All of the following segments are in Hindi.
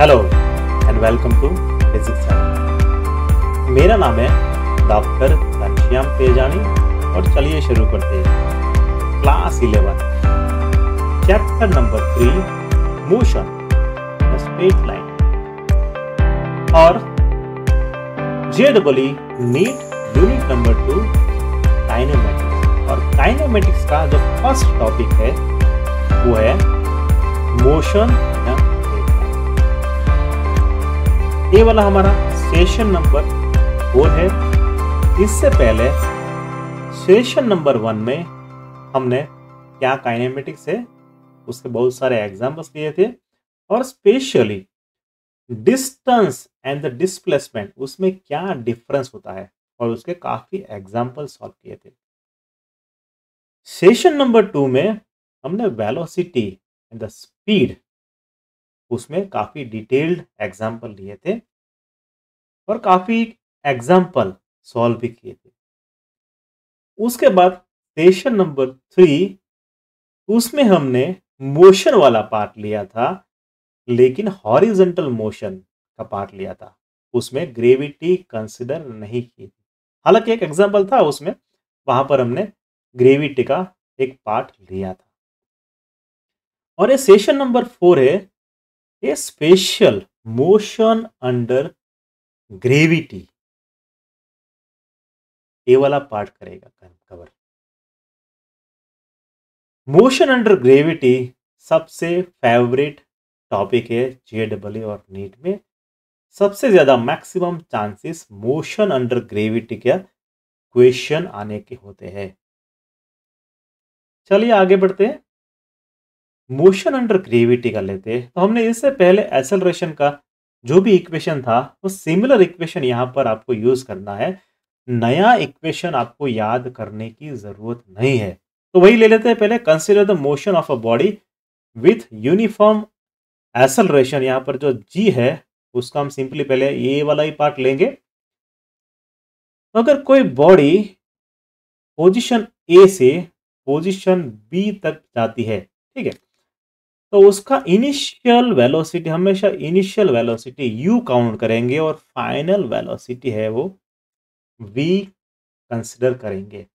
Hello and welcome to physics मेरा नाम है डॉक्टर घनश्याम तेजानी और चलिए शुरू करते हैं class eleven chapter number three motion straight line और J double NEET unit number two kinematics और काइनेमेटिक्स का जो फर्स्ट टॉपिक है वो है मोशन ये वाला हमारा सेशन नंबर फोर है इससे पहले सेशन नंबर वन में हमने क्या काइनेमेटिक्स है उसके बहुत सारे एग्जाम्पल्स लिए थे और specially distance and the displacement उसमें क्या डिफरेंस होता है और उसके काफ़ी एग्जाम्पल सॉल्व किए थे सेशन नंबर टू में हमने वेलोसिटी एंड द स्पीड उसमें काफ़ी डिटेल्ड एग्जाम्पल लिए थे और काफ़ी एग्जाम्पल सॉल्व भी किए थे उसके बाद सेशन नंबर थ्री उसमें हमने मोशन वाला पार्ट लिया था लेकिन हॉरिजेंटल मोशन का पार्ट लिया था उसमें ग्रेविटी कंसिडर नहीं की थी हालांकि एक एग्जाम्पल था उसमें वहां पर हमने ग्रेविटी का एक पार्ट लिया था और ये सेशन नंबर फोर है a special motion under gravity ये वाला पार्ट करेगा कवर मोशन अंडर ग्रेविटी सबसे फेवरेट टॉपिक है जेडब्ल्यू और नीट में सबसे ज़्यादा maximum chances motion under gravity का क्वेश्चन आने के होते हैं चलिए आगे बढ़ते हैं मोशन अंडर ग्रेविटी कर लेते हैं तो हमने इससे पहले एक्सेलरेशन का जो भी इक्वेशन था वो सिमिलर इक्वेशन यहाँ पर आपको यूज़ करना है नया इक्वेशन आपको याद करने की ज़रूरत नहीं है तो वही ले लेते हैं पहले consider the motion of a body with uniform acceleration यहाँ पर जो जी है उसका हम सिंपली पहले ये वाला ही पार्ट लेंगे तो अगर कोई बॉडी पोजिशन ए से पोजिशन बी तक जाती है ठीक है तो उसका इनिशियल वेलोसिटी हमेशा इनिशियल वेलोसिटी u काउंट करेंगे और फाइनल वेलोसिटी है वो v कंसिडर करेंगे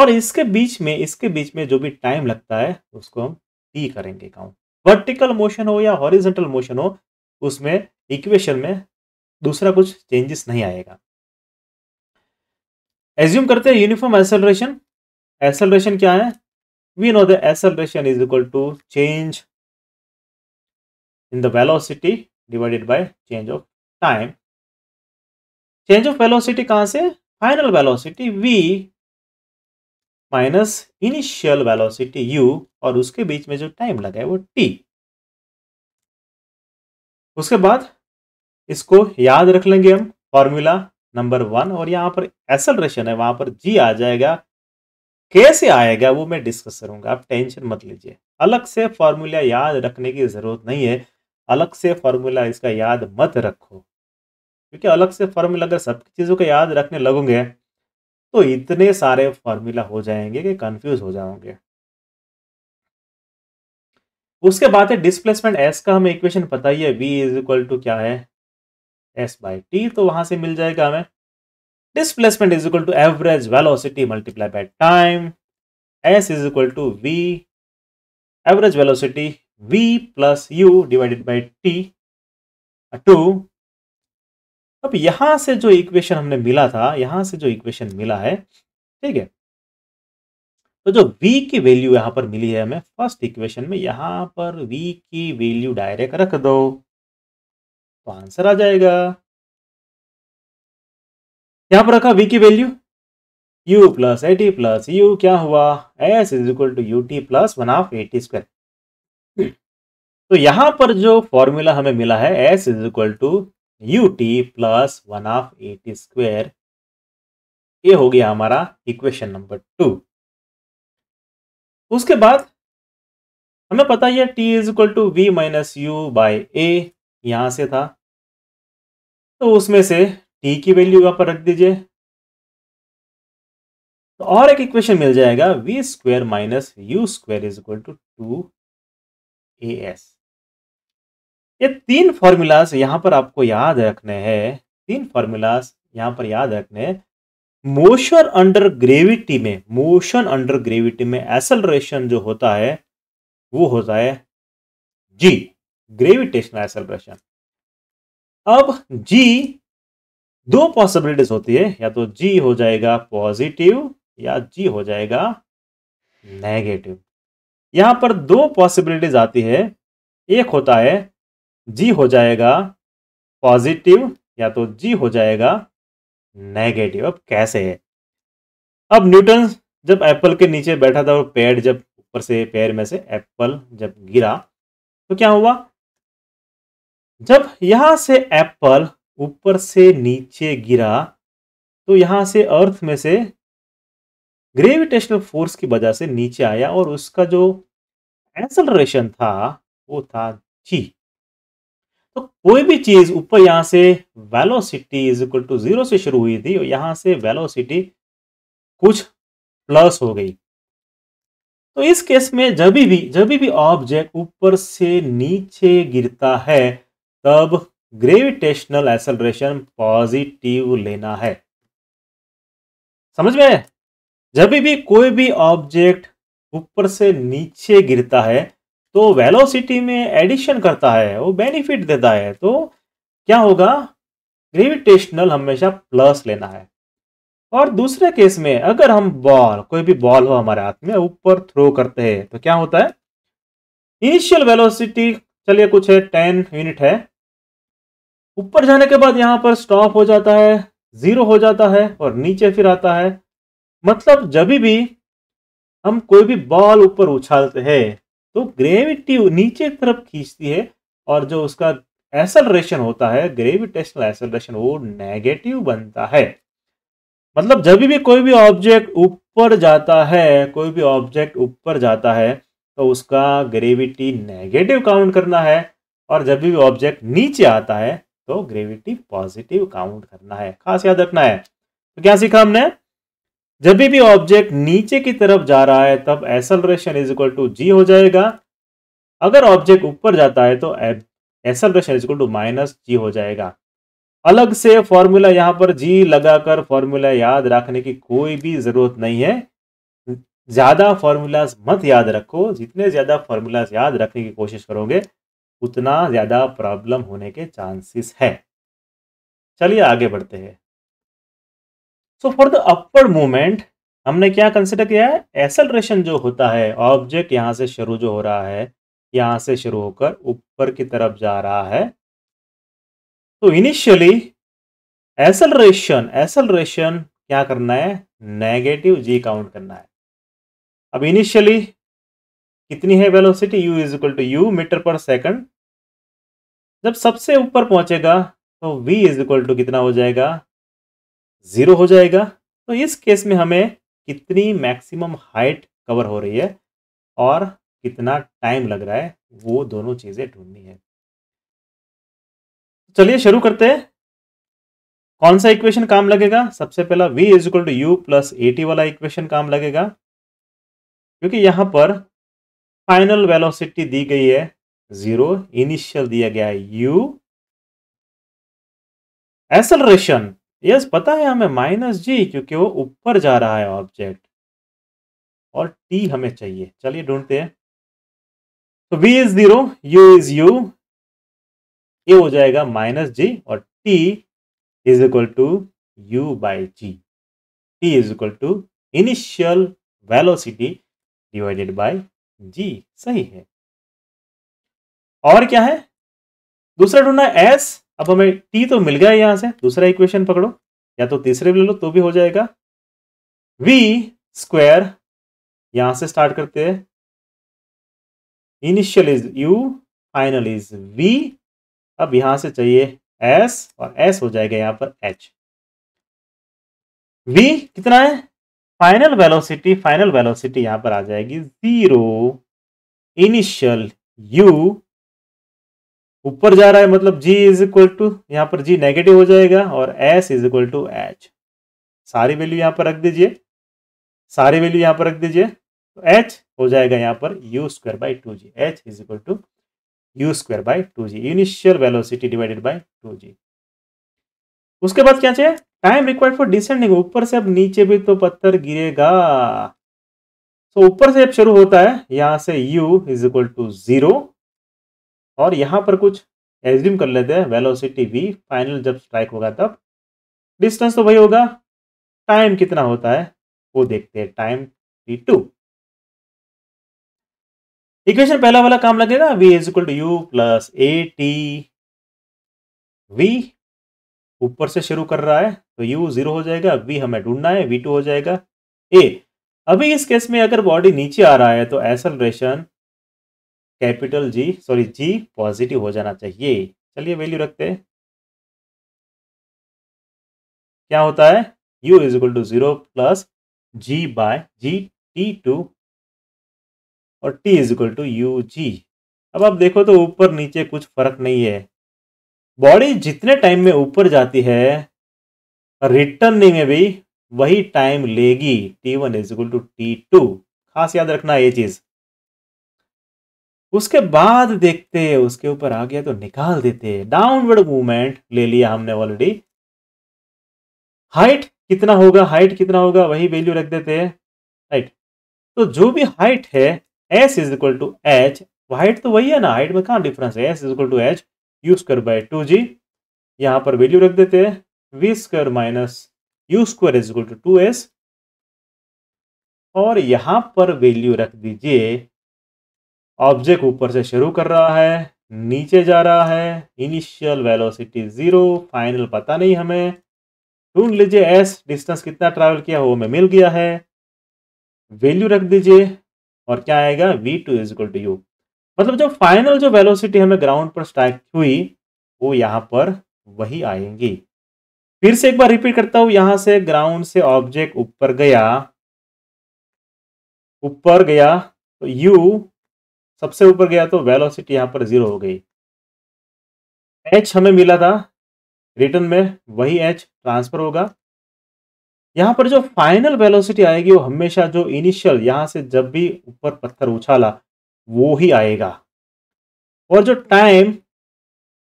और इसके बीच में इसके बीच में जो भी टाइम लगता है उसको हम टी करेंगे काउंट वर्टिकल मोशन हो या हॉरिजेंटल मोशन हो उसमें इक्वेशन में दूसरा कुछ चेंजेस नहीं आएगा एज्यूम करते हैं यूनिफॉर्म एक्सेलरेशन एक्सेलरेशन क्या है we know the acceleration is equal to change in the velocity divided by change of time change of velocity कहां se final velocity v minus initial velocity u और उसके बीच में जो टाइम लगा है वो t उसके बाद इसको याद रख लेंगे हम फॉर्मूला नंबर वन और यहाँ पर एसलरेशन है वहां पर जी आ जाएगा कैसे आएगा वो मैं डिस्कस करूंगा आप टेंशन मत लीजिए अलग से फॉर्मूला याद रखने की ज़रूरत नहीं है अलग से फार्मूला इसका याद मत रखो क्योंकि अलग से फॉर्मूला अगर सब चीज़ों का याद रखने लगोगे तो इतने सारे फॉर्मूला हो जाएंगे कि कंफ्यूज हो जाओगे उसके बाद है डिस्प्लेसमेंट एस का हमें इक्वेशन पता ही है वी इज इक्वल टू क्या है एस बाई टी तो वहां से मिल जाएगा हमें Displacement is equal to average velocity multiplied by time. S is equal to V. Average velocity V plus U divided by T. Two अब यहां से जो इक्वेशन हमने मिला था यहां से जो इक्वेशन मिला है ठीक है तो जो v की वैल्यू यहां पर मिली है हमें फर्स्ट इक्वेशन में यहां पर v की वैल्यू डायरेक्ट रख दो तो आंसर आ जाएगा यहाँ पर रखा वी की वैल्यू u प्लस ए टी प्लस यू क्या हुआ s is equal to U T plus one of A T square तो यहाँ पर जो फॉर्मूला हमें मिला है S is equal to U T plus one of A T square ये हो गया हमारा इक्वेशन नंबर टू उसके बाद हमें पता है t is equal to v minus u by a यहां से था तो उसमें से ए की वैल्यू यहाँ पर रख दीजिए तो और एक इक्वेशन मिल जाएगा v square minus u square is equal to two A s ये तीन फॉर्मूलाज यहां पर आपको याद रखने हैं तीन फॉर्मूलाज यहां पर याद रखने हैं मोशन अंडर ग्रेविटी में मोशन अंडर ग्रेविटी में एसलरेशन जो होता है वो होता है जी ग्रेविटेशनल एसलरेशन अब जी दो पॉसिबिलिटीज होती है या तो जी हो जाएगा पॉजिटिव या जी हो जाएगा नेगेटिव यहां पर दो पॉसिबिलिटीज आती है एक होता है जी हो जाएगा पॉजिटिव या तो जी हो जाएगा नेगेटिव अब कैसे है अब न्यूटन जब एप्पल के नीचे बैठा था और पेड़ जब ऊपर से पैर में से एप्पल जब गिरा तो क्या हुआ जब यहां से एप्पल ऊपर से नीचे गिरा तो यहां से अर्थ में से ग्रेविटेशनल फोर्स की वजह से नीचे आया और उसका जो एक्सलरेशन था वो था जी तो कोई भी चीज ऊपर यहाँ से velocity is equal to zero से शुरू हुई थी और यहाँ से वेलोसिटी कुछ प्लस हो गई तो इस केस में जब भी जब भी ऑब्जेक्ट ऊपर से नीचे गिरता है तब ग्रेविटेशनल एसेलरेशन पॉजिटिव लेना है समझ में जब भी कोई भी ऑब्जेक्ट ऊपर से नीचे गिरता है तो वेलोसिटी में एडिशन करता है वो बेनिफिट देता है तो क्या होगा ग्रेविटेशनल हमेशा प्लस लेना है और दूसरे केस में अगर हम बॉल कोई भी बॉल हो हमारे हाथ में ऊपर थ्रो करते हैं तो क्या होता है इनिशियल वेलोसिटी चलिए कुछ है टेन यूनिट है ऊपर जाने के बाद यहाँ पर स्टॉप हो जाता है ज़ीरो हो जाता है और नीचे फिर आता है मतलब जब भी हम कोई भी बॉल ऊपर उछालते हैं तो ग्रेविटी नीचे तरफ खींचती है और जो उसका एसलरेशन होता है ग्रेविटेशनल एसलरेशन वो नेगेटिव बनता है मतलब जब भी कोई भी ऑब्जेक्ट ऊपर जाता है कोई भी ऑब्जेक्ट ऊपर जाता है तो उसका ग्रेविटी नेगेटिव काउंट करना है और जब भी ऑब्जेक्ट नीचे आता है तो ग्रेविटी पॉजिटिव काउंट करना है खास याद रखना है तो क्या सीखा हमने जब भी ऑब्जेक्ट नीचे की तरफ जा रहा है तब acceleration is equal to g हो जाएगा अगर ऑब्जेक्ट ऊपर जाता है तो acceleration is equal to minus g हो जाएगा अलग से फॉर्मूला यहां पर जी लगाकर फॉर्मूला याद रखने की कोई भी ज़रूरत नहीं है ज़्यादा फॉर्मूलाज मत याद रखो जितने ज़्यादा फॉर्मूलाज याद रखने की कोशिश करोगे उतना ज़्यादा प्रॉब्लम होने के चांसेस है चलिए आगे बढ़ते हैं so for the upward movement हमने क्या कंसिडर किया है एसलरेशन जो होता है ऑब्जेक्ट यहाँ से शुरू जो हो रहा है यहाँ से शुरू होकर ऊपर की तरफ जा रहा है तो इनिशियली एसलरेशन एसलरेशन क्या करना है नेगेटिव जी काउंट करना है अब इनिशियली कितनी है velocity you is equal to u metre per second जब सबसे ऊपर पहुंचेगा तो वी इज इक्वल टू कितना हो जाएगा ज़ीरो हो जाएगा तो इस केस में हमें कितनी मैक्सिमम हाइट कवर हो रही है और कितना टाइम लग रहा है वो दोनों चीज़ें ढूंढनी है चलिए शुरू करते हैं कौन सा इक्वेशन काम लगेगा सबसे पहला v is equal to you plus a t वाला इक्वेशन काम लगेगा क्योंकि यहां पर फाइनल वेलोसिटी दी गई है जीरो इनिशियल दिया गया है यू एसलरेशन यस पता है हमें माइनस जी क्योंकि वो ऊपर जा रहा है ऑब्जेक्ट और टी हमें चाहिए चलिए ढूंढते हैं तो v is zero u is u ये हो जाएगा माइनस जी और t is equal to u by g T is equal to initial velocity divided by g सही है और क्या है दूसरा ढूंढना एस अब हमें टी तो मिल गया यहां से दूसरा इक्वेशन पकड़ो या तो तीसरे भी ले लो तो भी हो जाएगा वी स्क्वायर यहां से स्टार्ट करते हैं initial is u final is v अब यहां से चाहिए एस और एस हो जाएगा यहां पर एच वी कितना है फाइनल वेलोसिटी फाइनल वेलोसिटी यहां पर आ जाएगी जीरो इनिशियल यू ऊपर जा रहा है मतलब जी इज इक्वल टू यहां पर जी नेगेटिव हो जाएगा और s is equal to h सारी वैल्यू यहां पर रख दीजिए सारी वैल्यू यहां पर रख दीजिए तो एच हो जाएगा यहां पर u square by two ji h is equal to u square by two g initial velocity divided by two g उसके बाद क्या चाहिए टाइम रिक्वायर्ड फॉर डिसेंडिंग ऊपर से अब नीचे भी तो पत्थर गिरेगा तो ऊपर से अब शुरू होता है यहां से u is equal to zero और यहां पर कुछ एज्यूम कर लेते हैं वेलोसिटी v फाइनल जब स्ट्राइक होगा तब डिस्टेंस तो वही होगा टाइम कितना होता है वो देखते हैं टाइम टी टू इक्वेशन पहला वाला काम लगेगा v is equal to you plus A t v ऊपर से शुरू कर रहा है तो यू जीरो हो जाएगा वी हमें ढूंढना है वी टू हो जाएगा ए अभी इस केस में अगर बॉडी नीचे आ रहा है तो acceleration capital g sorry g positive हो जाना चाहिए चलिए वैल्यू रखते हैं क्या होता है u is equal to zero plus g by ji t two और t is equal to u g अब आप देखो तो ऊपर नीचे कुछ फर्क नहीं है बॉडी जितने टाइम में ऊपर जाती है रिटर्निंग में भी वही टाइम लेगी t one is equal to T two खास याद रखना ये चीज उसके बाद देखते हैं उसके ऊपर आ गया तो निकाल देते हैं डाउनवर्ड मूवमेंट ले लिया हमने ऑलरेडी हाइट कितना होगा हाइट कितना होगा वही वैल्यू रख देते हैं राइट तो जो भी हाइट है S is equal to h height तो वही है ना हाइट में कहा डिफरेंस है S is equal to h use कर बाय टू जी यहां पर वैल्यू रख देते हैं v square minus you square is equal to 2s s और यहां पर वैल्यू रख दीजिए ऑब्जेक्ट ऊपर से शुरू कर रहा है नीचे जा रहा है इनिशियल वेलोसिटी ज़ीरो फाइनल पता नहीं हमें ढूंढ लीजिए एस डिस्टेंस कितना ट्रैवल किया वो हमें मिल गया है वैल्यू रख दीजिए और क्या आएगा v two is equal to u मतलब जो फाइनल जो वेलोसिटी हमें ग्राउंड पर स्ट्राइक हुई वो यहाँ पर वही आएंगी फिर से एक बार रिपीट करता हूं यहां से ग्राउंड से ऑब्जेक्ट ऊपर गया ऊपर गया तो u सबसे ऊपर गया तो वेलोसिटी यहां पर जीरो हो गई एच हमें मिला था रिटर्न में वही एच ट्रांसफर होगा यहां पर जो फाइनल वेलोसिटी आएगी वो हमेशा जो इनिशियल यहां से जब भी ऊपर पत्थर उछाला वो ही आएगा और जो टाइम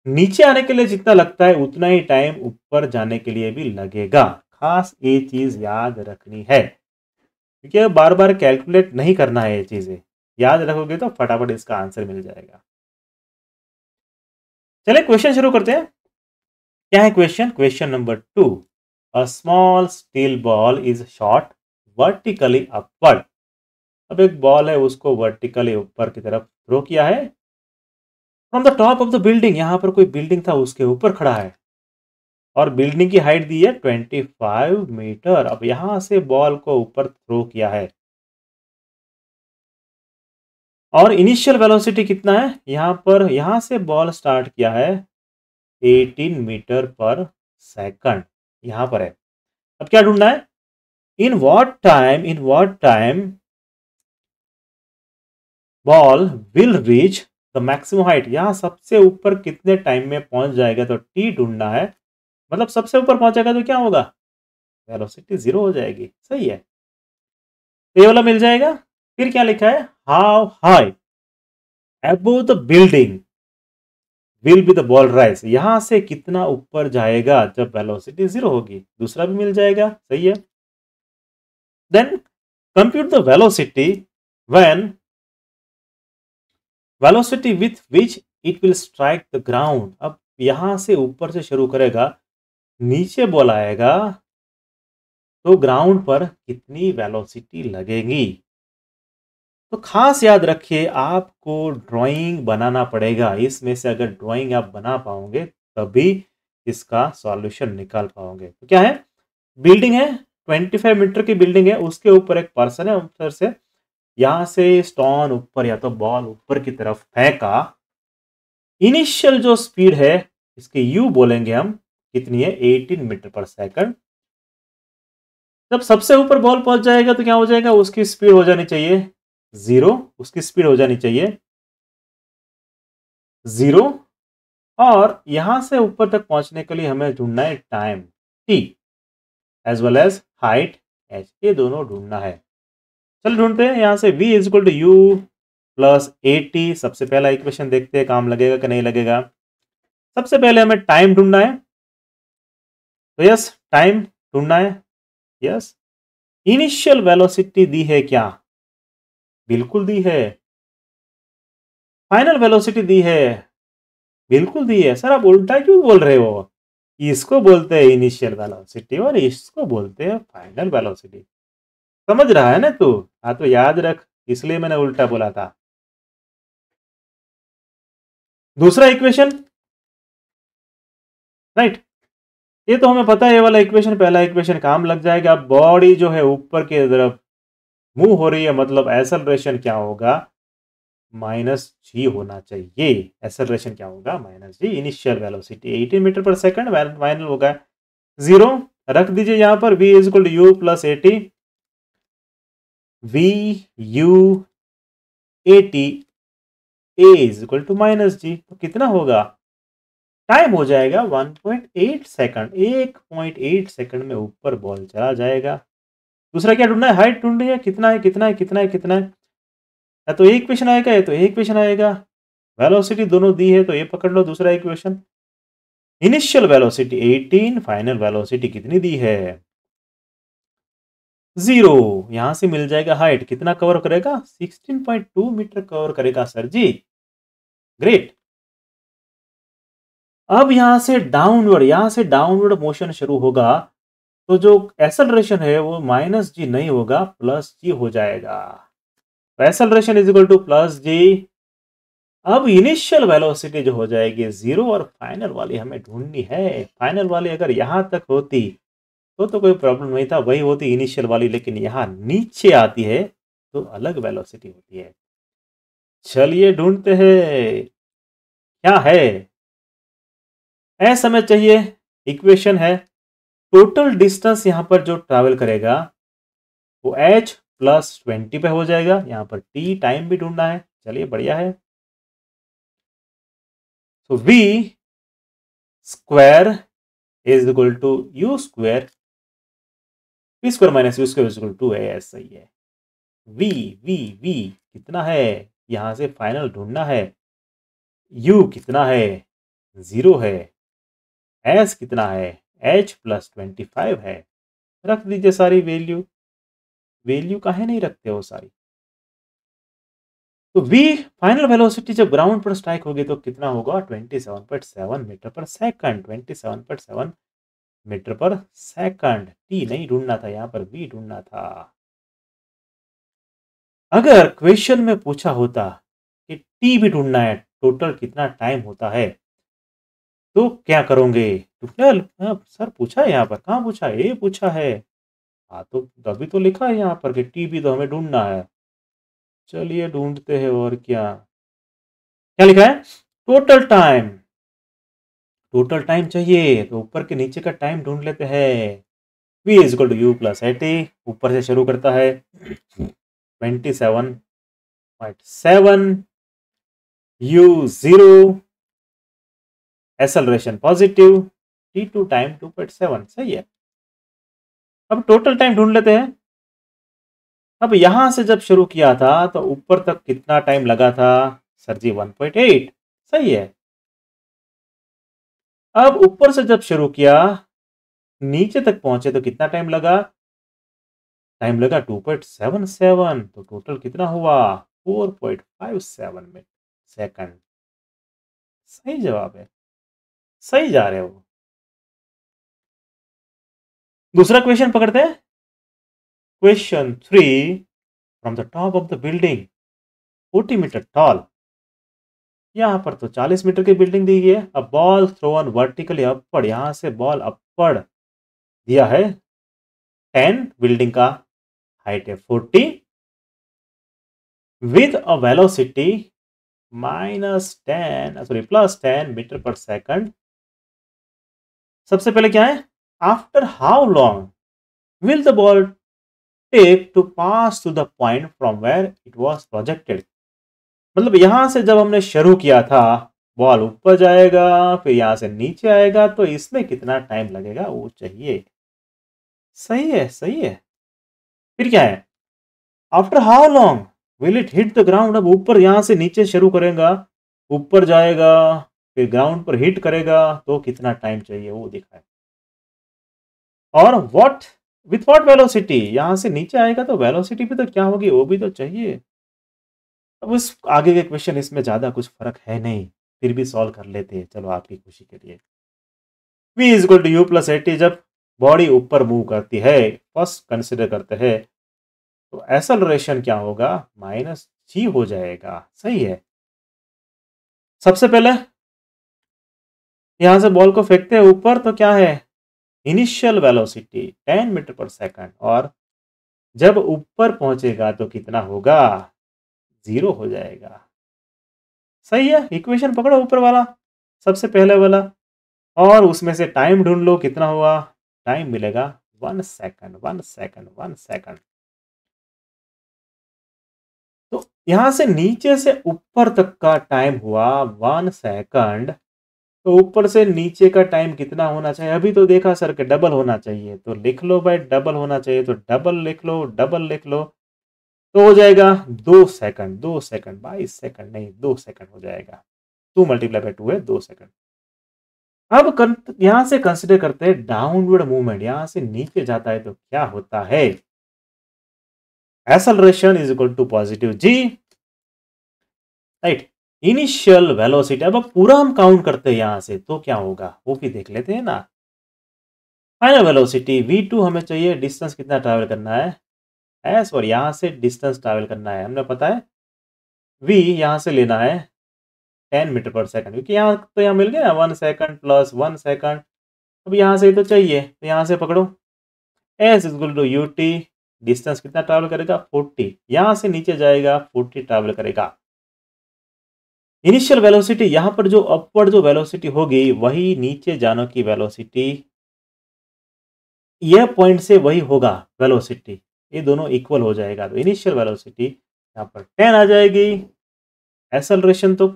नीचे आने के लिए जितना लगता है उतना ही टाइम ऊपर जाने के लिए भी लगेगा खास ये चीज़ याद रखनी है क्योंकि बार बार कैलकुलेट नहीं करना है ये चीज़ें याद रखोगे तो फटाफट इसका आंसर मिल जाएगा चले क्वेश्चन शुरू करते हैं क्या है question question number two a small steel ball is shot vertically upward अब एक बॉल है उसको वर्टिकली ऊपर की तरफ थ्रो किया है from the top of the building यहां पर कोई बिल्डिंग था उसके ऊपर खड़ा है और बिल्डिंग की हाइट दी है ट्वेंटी फाइव मीटर अब यहां से बॉल को ऊपर थ्रो किया है और इनिशियल वेलोसिटी कितना है यहां पर यहां से बॉल स्टार्ट किया है 18 मीटर पर सेकंड यहां पर है अब क्या ढूंढना है in what time in what time ball will reach the maximum height यहाँ सबसे ऊपर कितने टाइम में पहुंच जाएगा तो टी ढूंढना है मतलब सबसे ऊपर पहुंचेगा तो क्या होगा वेलोसिटी जीरो हो जाएगी सही है तो ये वाला मिल जाएगा फिर क्या लिखा है how high above the building will be the ball rise यहां से कितना ऊपर जाएगा जब वेलोसिटी जीरो होगी दूसरा भी मिल जाएगा सही है then compute the velocity when velocity with which it will strike the ground अब यहां से ऊपर से शुरू करेगा नीचे बोलाएगा तो ग्राउंड पर कितनी वेलोसिटी लगेगी तो खास याद रखिए आपको ड्राइंग बनाना पड़ेगा इसमें से अगर ड्राइंग आप बना पाओगे तभी इसका सॉल्यूशन निकाल पाओगे तो क्या है बिल्डिंग है 25 मीटर की बिल्डिंग है उसके ऊपर एक पर्सन है ऊपर से यहां से स्टोन ऊपर या तो बॉल ऊपर की तरफ फेंका इनिशियल जो स्पीड है इसके यू बोलेंगे हम कितनी है 18 मीटर पर सेकंड जब सबसे ऊपर बॉल पहुंच जाएगा तो क्या हो जाएगा उसकी स्पीड हो जानी चाहिए जीरो उसकी स्पीड हो जानी चाहिए जीरो और यहां से ऊपर तक पहुंचने के लिए हमें ढूंढना है time t as well as height h ये दोनों ढूंढना है चलो ढूंढते हैं यहाँ से v is equal to you plus a सबसे पहला इक्वेशन देखते हैं काम लगेगा कि नहीं लगेगा सबसे पहले हमें टाइम ढूंढना है तो यस टाइम ढूंढना है यस इनिशियल वेलोसिटी दी है क्या बिल्कुल दी है फाइनल वेलोसिटी दी है बिल्कुल दी है सर आप उल्टा क्यों बोल रहे हो इसको बोलते हैं इनिशियल वेलोसिटी और इसको बोलते हैं फाइनल वेलोसिटी समझ रहा है ना तू हाँ तो याद रख इसलिए मैंने उल्टा बोला था दूसरा इक्वेशन राइट ये तो हमें पता है ये वाला इक्वेशन पहला इक्वेशन काम लग जाएगा बॉडी जो है ऊपर की तरफ मूव हो रही है मतलब एसलरेशन क्या होगा माइनस जी होना चाहिए एसलरेशन क्या होगा minus g initial velocity 18 metre per second final होगा जीरो रख दीजिए यहां पर v is equal to you plus a t v u a t a is equal to minus g तो कितना होगा टाइम हो जाएगा 1.8 पॉइंट सेकंड 1.8 सेकंड में ऊपर बॉल चला जाएगा दूसरा क्या ढूंढना है हाइट ढूंढ रही है कितना है कितना है कितना है कितना है या तो एक क्वेश्चन आएगा या तो एक क्वेश्चन आएगा वेलोसिटी दोनों दी है तो ये पकड़ लो दूसरा equation initial velocity 18 final velocity कितनी दी है जीरो यहां से मिल जाएगा हाइट कितना कवर करेगा 16.2 मीटर कवर करेगा सर जी ग्रेट अब यहां से डाउनवर्ड यहां से डाउनवर्ड मोशन शुरू होगा तो जो एसलरेशन है वो माइनस जी नहीं होगा प्लस जी हो जाएगा तो acceleration is equal to plus g अब इनिशियल वेलोसिटी जो हो जाएगी जीरो और फाइनल वाली हमें ढूंढनी है फाइनल वाली अगर यहां तक होती तो तो कोई प्रॉब्लम नहीं था वही होती इनिशियल वाली लेकिन यहाँ नीचे आती है तो अलग वेलोसिटी होती है चलिए ढूंढते हैं क्या है ऐसा में चाहिए इक्वेशन है टोटल डिस्टेंस यहाँ पर जो ट्रैवल करेगा वो एच प्लस ट्वेंटी पे हो जाएगा यहाँ पर टी टाइम भी ढूंढना है चलिए बढ़िया है तो v square is equal to u square we square minus v square equal to है यस सही है वी वी वी कितना है यहाँ से फाइनल ढूंढना है यू कितना है ज़ीरो है एस कितना है एच प्लस ट्वेंटी फाइव है रख दीजिए सारी वैल्यू वैल्यू काहे नहीं रखते हो सारी तो वी फाइनल वेलोसिटी जब ग्राउंड पर स्ट्राइक होगी तो कितना होगा twenty seven point seven metre per second twenty seven point seven metre per second t नहीं ढूंढना था यहां पर बी ढूंढना था अगर क्वेश्चन में पूछा होता कि टी भी ढूंढना है टोटल कितना टाइम होता है तो क्या करोगे टोटल सर पूछा है यहाँ पर कहा पूछा ये पूछा है हाँ तो अभी तो लिखा है यहाँ पर कि टी भी तो हमें ढूंढना है चलिए ढूंढते हैं और क्या क्या लिखा है टोटल टाइम टोटल टाइम चाहिए तो ऊपर के नीचे का टाइम ढूंढ लेते हैं v is equal to you plus a t ऊपर से शुरू करता है twenty seven point seven u zero acceleration positive t two time two point seven सही है अब टोटल टाइम ढूंढ लेते हैं अब यहां से जब शुरू किया था तो ऊपर तक कितना टाइम लगा था sir ji one point eight सही है अब ऊपर से जब शुरू किया नीचे तक पहुंचे तो कितना टाइम लगा टाइम लगा टू पॉइंट सेवन सेवन तो टोटल कितना हुआ four point five seven minute second सही जवाब है सही जा रहे हो दूसरा क्वेश्चन पकड़ते हैं question three from the top of the building forty metre tall यहाँ पर तो 40 मीटर की बिल्डिंग दी गई है अब ball throw on vertically upward यहाँ से बॉल अपड दिया है 10 बिल्डिंग का हाइट है 40 with a velocity minus ten sorry plus ten metre per second सबसे पहले क्या है after how long will the ball take to pass to the point from where it was projected मतलब यहां से जब हमने शुरू किया था बॉल ऊपर जाएगा फिर यहां से नीचे आएगा तो इसमें कितना टाइम लगेगा वो चाहिए सही है सही है फिर क्या है after how long will it hit the ground अब ऊपर यहां से नीचे शुरू करेगा ऊपर जाएगा फिर ग्राउंड पर हिट करेगा तो कितना टाइम चाहिए वो दिखाए और वॉट विथ वॉट वेलोसिटी यहां से नीचे आएगा तो वेलोसिटी भी तो क्या होगी वो भी तो चाहिए अब उस आगे के क्वेश्चन इसमें ज़्यादा कुछ फर्क है नहीं फिर भी सॉल्व कर लेते हैं चलो आपकी खुशी के लिए V is equal to you plus a t जब बॉडी ऊपर मूव करती है फर्स्ट कंसिडर करते हैं तो एसलरेशन क्या होगा माइनस जी हो जाएगा सही है सबसे पहले यहां से बॉल को फेंकते हैं ऊपर तो क्या है initial velocity 10 metre per second और जब ऊपर पहुंचेगा तो कितना होगा जीरो हो जाएगा सही है इक्वेशन पकड़ो ऊपर वाला सबसे पहले वाला और उसमें से टाइम ढूंढ लो कितना हुआ टाइम मिलेगा one second one second one second तो यहां से नीचे से ऊपर तक का टाइम हुआ वन सेकंड तो ऊपर से नीचे का टाइम कितना होना चाहिए अभी तो देखा सर के डबल होना चाहिए तो लिख लो भाई डबल होना चाहिए तो डबल लिख लो डबल लिख लो तो हो जाएगा दो सेकंड दो सेकंड बाईस सेकंड नहीं दो सेकंड हो जाएगा टू मल्टीप्लाई बाई टू है दो सेकंड अब यहां से कंसिडर करते हैं डाउनवर्ड मूवमेंट यहां से नीचे जाता है तो क्या होता है acceleration is equal to positive g right initial velocity अब पूरा हम काउंट करते हैं यहां से तो क्या होगा वो भी देख लेते हैं ना फाइनल वेलोसिटी वी टू हमें चाहिए डिस्टेंस कितना ट्रेवल करना है एस और यहाँ से डिस्टेंस ट्रैवल करना है हमने पता है वी यहाँ से लेना है टेन मीटर पर सेकंड क्योंकि यहाँ तो यहाँ मिल गया one second plus one second अब यहाँ से तो चाहिए तो यहाँ से पकड़ो s is two you t distance कितना ट्रैवल करेगा फोर्टी यहाँ से नीचे जाएगा फोर्टी ट्रैवल करेगा इनिशियल वेलोसिटी यहाँ पर जो अपवर्ड जो वेलोसिटी होगी वही नीचे जाने की वेलोसिटी यह पॉइंट से वही होगा वेलोसिटी ये दोनों इक्वल हो जाएगा तो इनिशियल वेलोसिटी यहाँ पर टेन आ जाएगी एक्सलरेशन तो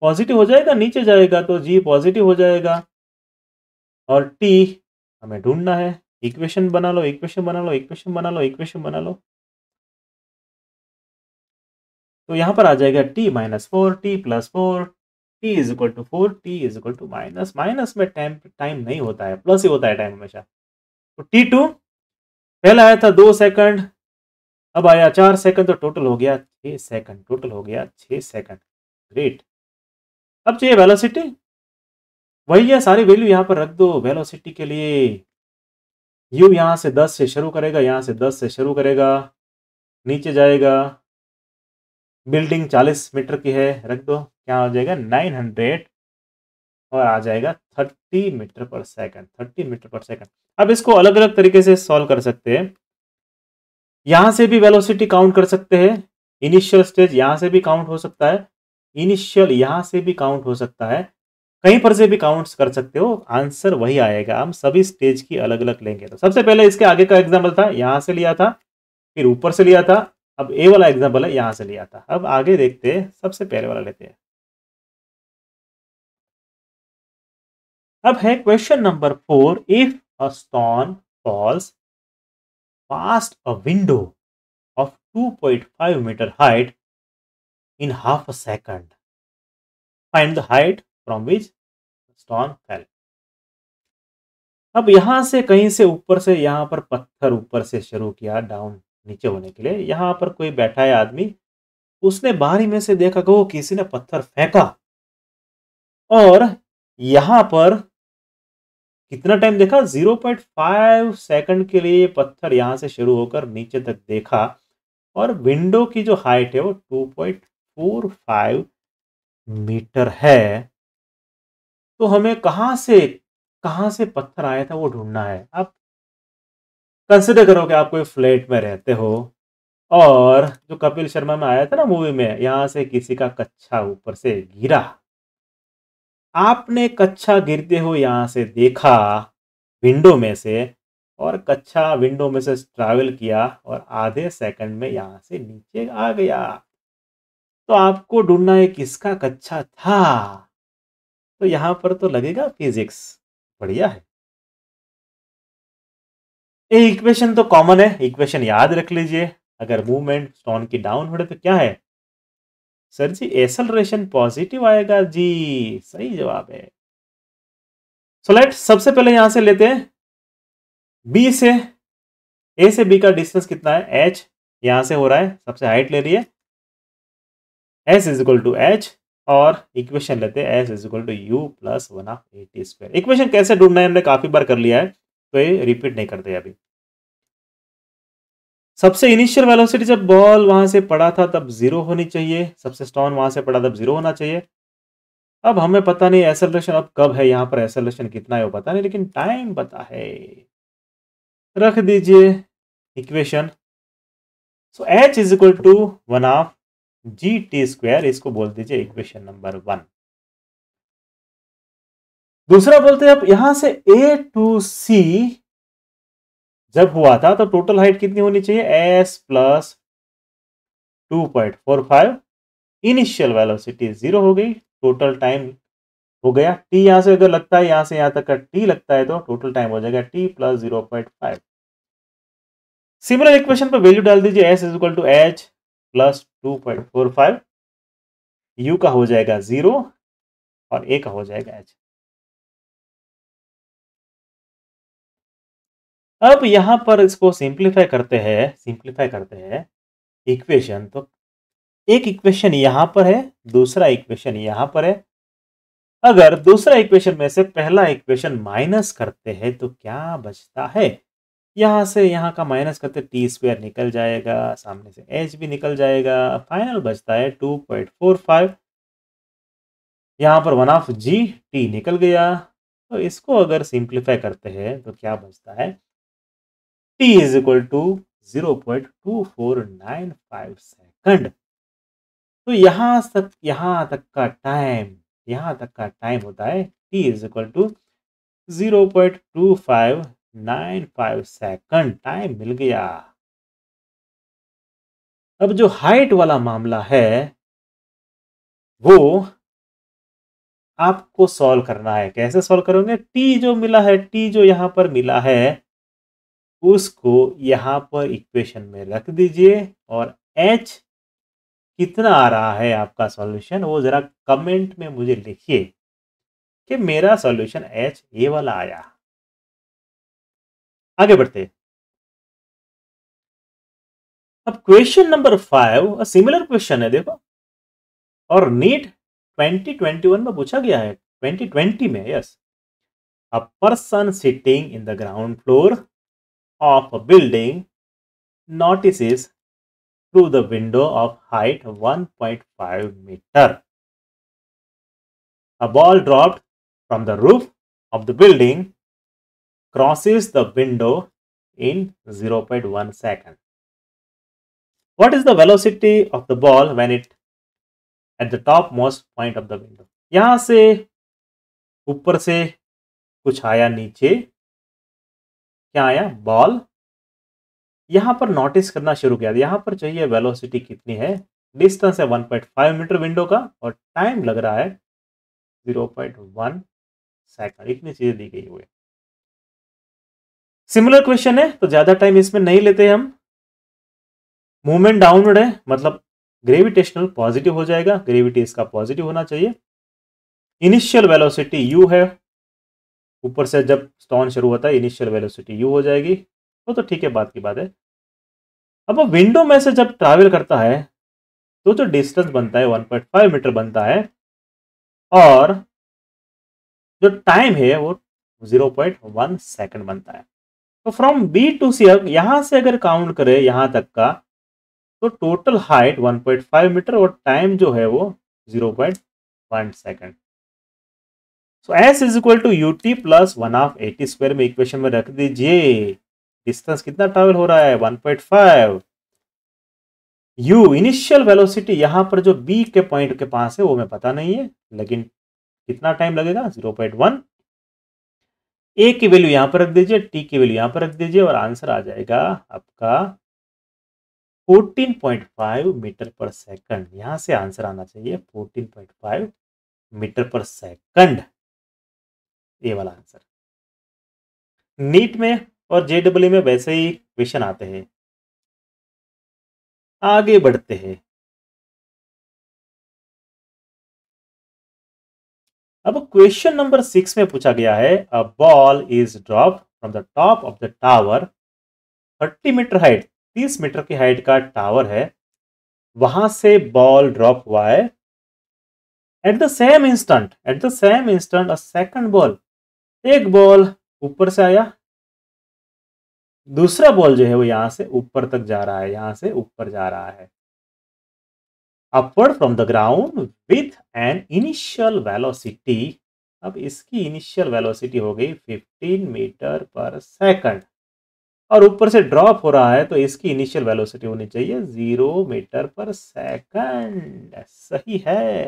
पॉजिटिव हो जाएगा नीचे जाएगा तो जी पॉजिटिव हो जाएगा और टी हमें ढूंढना है इक्वेशन बना लो इक्वेशन बना लो इक्वेशन बना लो इक्वेशन बना लो तो यहां पर आ जाएगा t minus four t plus four t is equal to four t is equal to minus minus में टाइम टाइम नहीं होता है प्लस ही होता है टाइम हमेशा तो टी टू पहला आया था दो सेकंड अब आया चार सेकंड तो टोटल हो गया छः सेकंड टोटल हो गया छः सेकंड ग्रेट अब चाहिए वेलोसिटी वही है सारी वैल्यू यहाँ पर रख दो वेलोसिटी के लिए यू यहाँ से दस से शुरू करेगा यहाँ से दस से शुरू करेगा नीचे जाएगा बिल्डिंग चालीस मीटर की है रख दो क्या हो जाएगा नाइन हंड्रेड और आ जाएगा thirty metre per second thirty metre per second अब इसको अलग अलग तरीके से सॉल्व कर सकते हैं यहां से भी वेलोसिटी काउंट कर सकते हैं इनिशियल स्टेज यहां से भी काउंट हो सकता है इनिशियल यहां से भी काउंट हो सकता है कहीं पर से भी काउंट कर सकते हो आंसर वही आएगा हम सभी स्टेज की अलग अलग लेंगे तो सबसे पहले इसके आगे का एग्जाम्पल था यहां से लिया था फिर ऊपर से लिया था अब ए वाला एग्जाम्पल है यहां से लिया था अब आगे देखते हैं सबसे पहले वाला लेते हैं अब है question number four if a stone falls past a window of 2.5 metre height in half a second find the height from which stone fell अब यहां से कहीं से ऊपर से यहां पर पत्थर ऊपर से शुरू किया डाउन नीचे होने के लिए यहां पर कोई बैठा है आदमी उसने बाहरी में से देखा कि वो किसी ने पत्थर फेंका और यहां पर कितना टाइम देखा 0.5 सेकंड के लिए ये पत्थर यहाँ से शुरू होकर नीचे तक देखा और विंडो की जो हाइट है वो 2.45 मीटर है तो हमें कहाँ से कहाँ से पत्थर आया था वो ढूंढना है आप कंसिडर करो कि आप कोई फ्लैट में रहते हो और जो कपिल शर्मा में आया था ना मूवी में यहाँ से किसी का कच्चा ऊपर से गिरा आपने कच्छा गिरते हुए यहाँ से देखा विंडो में से और कच्छा विंडो में से ट्रैवल किया और आधे सेकंड में यहाँ से नीचे आ गया तो आपको ढूंढना है किसका कच्छा था तो यहाँ पर तो लगेगा फिजिक्स बढ़िया है ये इक्वेशन तो कॉमन है इक्वेशन याद रख लीजिए अगर मूवमेंट स्टोन की डाउन हो तो क्या है सर जी एसलेशन पॉजिटिव आएगा जी सही जवाब है सो so, लेट सबसे पहले यहां से लेते हैं बी से ए से बी का डिस्टेंस कितना है एच यहां से हो रहा है सबसे हाइट ले रही है S is equal to h और इक्वेशन लेते हैं S is equal to you plus one of a t square equation कैसे ढूंढना है हमने काफी बार कर लिया है तो ये रिपीट नहीं करते अभी सबसे इनिशियल वेलोसिटी जब बॉल वहां से पड़ा था तब जीरो होनी चाहिए सबसे स्टॉन वहां से पड़ा तब जीरो होना चाहिए अब हमें पता नहीं एसलेशन अब कब है यहाँ पर एसलेशन कितना है वो पता नहीं लेकिन टाइम पता है रख दीजिए equation so h is equal to one of G T square इसको बोल दीजिए इक्वेशन नंबर वन दूसरा बोलते हैं आप यहां से ए टू सी जब हुआ था तो टोटल हाइट कितनी होनी चाहिए s plus two point four five initial velocity zero हो गई टोटल टाइम हो गया टी यहां से अगर लगता है यहां से यहां तक का टी लगता है तो टोटल टाइम हो जाएगा t plus zero point five similar equation पर वैल्यू डाल दीजिए s is equal to h plus two point four five u का हो जाएगा जीरो और ए का हो जाएगा एच अब यहाँ पर इसको सिंप्लीफाई करते हैं सिंप्लीफाई करते हैं इक्वेशन तो एक इक्वेशन यहाँ पर है दूसरा इक्वेशन यहाँ पर है अगर दूसरा इक्वेशन में से पहला इक्वेशन माइनस करते हैं तो क्या बचता है यहाँ से यहाँ का माइनस करते टी स्क्वायर निकल जाएगा सामने से एच भी निकल जाएगा फाइनल बचता है टू पॉइंट फोर फाइव यहाँ पर वन ऑफ जी टी निकल गया तो इसको अगर सिंप्लीफाई करते हैं तो क्या बचता है t is equal to 0.2495 second तो यहां तक यहां तक का टाइम यहां तक का टाइम होता है t is equal to 0.2595 second time मिल गया अब जो हाइट वाला मामला है वो आपको सॉल्व करना है कैसे सॉल्व करोगे टी जो मिला है टी जो यहां पर मिला है उसको यहाँ पर इक्वेशन में रख दीजिए और एच कितना आ रहा है आपका सॉल्यूशन वो ज़रा कमेंट में मुझे लिखिए कि मेरा सॉल्यूशन एच ये वाला आया आगे बढ़ते अब question number five similar question है देखो और नीट 2021 में पूछा गया है 2020 में yes a person sitting in the ground floor of a building notices through the window of height 1.5 meter. A ball dropped from the roof of the building crosses the window in 0.1 second. What is the velocity of the ball when it at the topmost point of the window? यहाँ से ऊपर से कुछ आया नीचे क्या आया बॉल यहां पर नोटिस करना शुरू किया यहां पर चाहिए वेलोसिटी कितनी है डिस्टेंस है 1.5 मीटर विंडो का और टाइम लग रहा है 0.1 सेकंड इतनी चीज़ें दी गई हुई सिमिलर क्वेश्चन है तो ज़्यादा टाइम इसमें नहीं लेते हम मूवमेंट डाउनवर्ड है मतलब ग्रेविटेशनल पॉजिटिव हो जाएगा ग्रेविटी इसका पॉजिटिव होना चाहिए इनिशियल वेलोसिटी यू है ऊपर से जब स्टॉन शुरू होता है इनिशियल वेलोसिटी यू हो जाएगी वो तो ठीक है बात की बात है अब वो विंडो में से जब ट्रैवल करता है तो जो डिस्टेंस बनता है 1.5 मीटर बनता है और जो टाइम है वो 0.1 सेकंड बनता है तो फ्रॉम बी टू सी यहाँ से अगर काउंट करें यहाँ तक का तो टोटल हाइट 1.5 मीटर और टाइम जो है वो 0.1 second so s is equal to U T plus one of a t square में इक्वेशन में रख दीजिए डिस्टेंस कितना ट्रेवल हो रहा है 1.5 यू इनिशियल वेलोसिटी यहां पर जो बी के पॉइंट के पास है वो मैं पता नहीं है लेकिन कितना टाइम लगेगा जीरो पॉइंट वन ए की वैल्यू यहाँ पर रख दीजिए टी की वैल्यू यहाँ पर रख दीजिए और आंसर आ जाएगा आपका 14.5 मीटर पर सेकंड यहां से आंसर आना चाहिए 14.5 मीटर पर सेकंड ये वाला आंसर नीट में और जेडब्ल्यू में वैसे ही क्वेश्चन आते हैं आगे बढ़ते हैं अब क्वेश्चन नंबर सिक्स में पूछा गया है a ball is drop from the top of the tower thirty metre height तीस मीटर की हाइट का टावर है वहां से बॉल ड्रॉप हुआ है at the same instant at the same instant a second ball एक बॉल ऊपर से आया दूसरा बॉल जो है वो यहां से ऊपर तक जा रहा है यहां से ऊपर जा रहा है upward from the ground with an initial velocity अब इसकी इनिशियल वेलोसिटी हो गई 15 मीटर पर सेकंड और ऊपर से ड्रॉप हो रहा है तो इसकी इनिशियल वेलोसिटी होनी चाहिए जीरो मीटर पर सेकंड सही है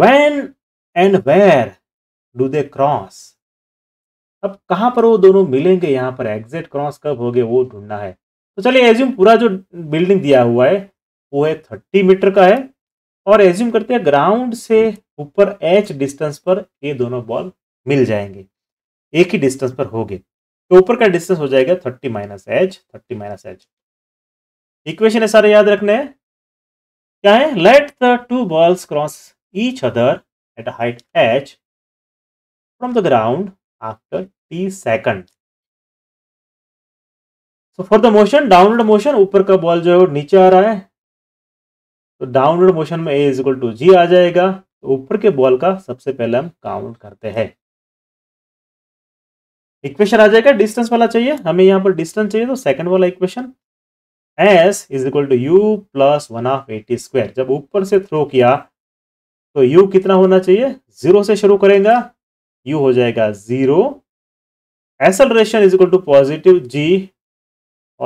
when and where do they cross अब कहाँ पर वो दोनों मिलेंगे यहाँ पर एग्जिट क्रॉस कब हो गए वो ढूंढना है तो चलिए एज्यूम पूरा जो बिल्डिंग दिया हुआ है वो है थर्टी मीटर का है और एज्यूम करते हैं ग्राउंड से ऊपर एच डिस्टेंस पर ये दोनों बॉल मिल जाएंगे एक ही डिस्टेंस पर गए तो ऊपर का डिस्टेंस हो जाएगा thirty minus h thirty minus h equation है सारे याद रखने हैं क्या है let the two balls cross each other at a height h from the ground after t second. So for the motion downward motion ऊपर का बॉल जो है वो नीचे आ रहा है तो डाउनवर्ड मोशन में a is equal to g आ जाएगा तो ऊपर के बॉल का सबसे पहले हम काउंट करते हैं इक्वेशन आ जाएगा डिस्टेंस वाला चाहिए हमें यहां पर डिस्टेंस चाहिए तो सेकंड वाला equation s is equal to you plus one of a t square जब ऊपर से थ्रो किया तो यू कितना होना चाहिए जीरो से शुरू करेगा यू हो जाएगा zero acceleration is equal to positive g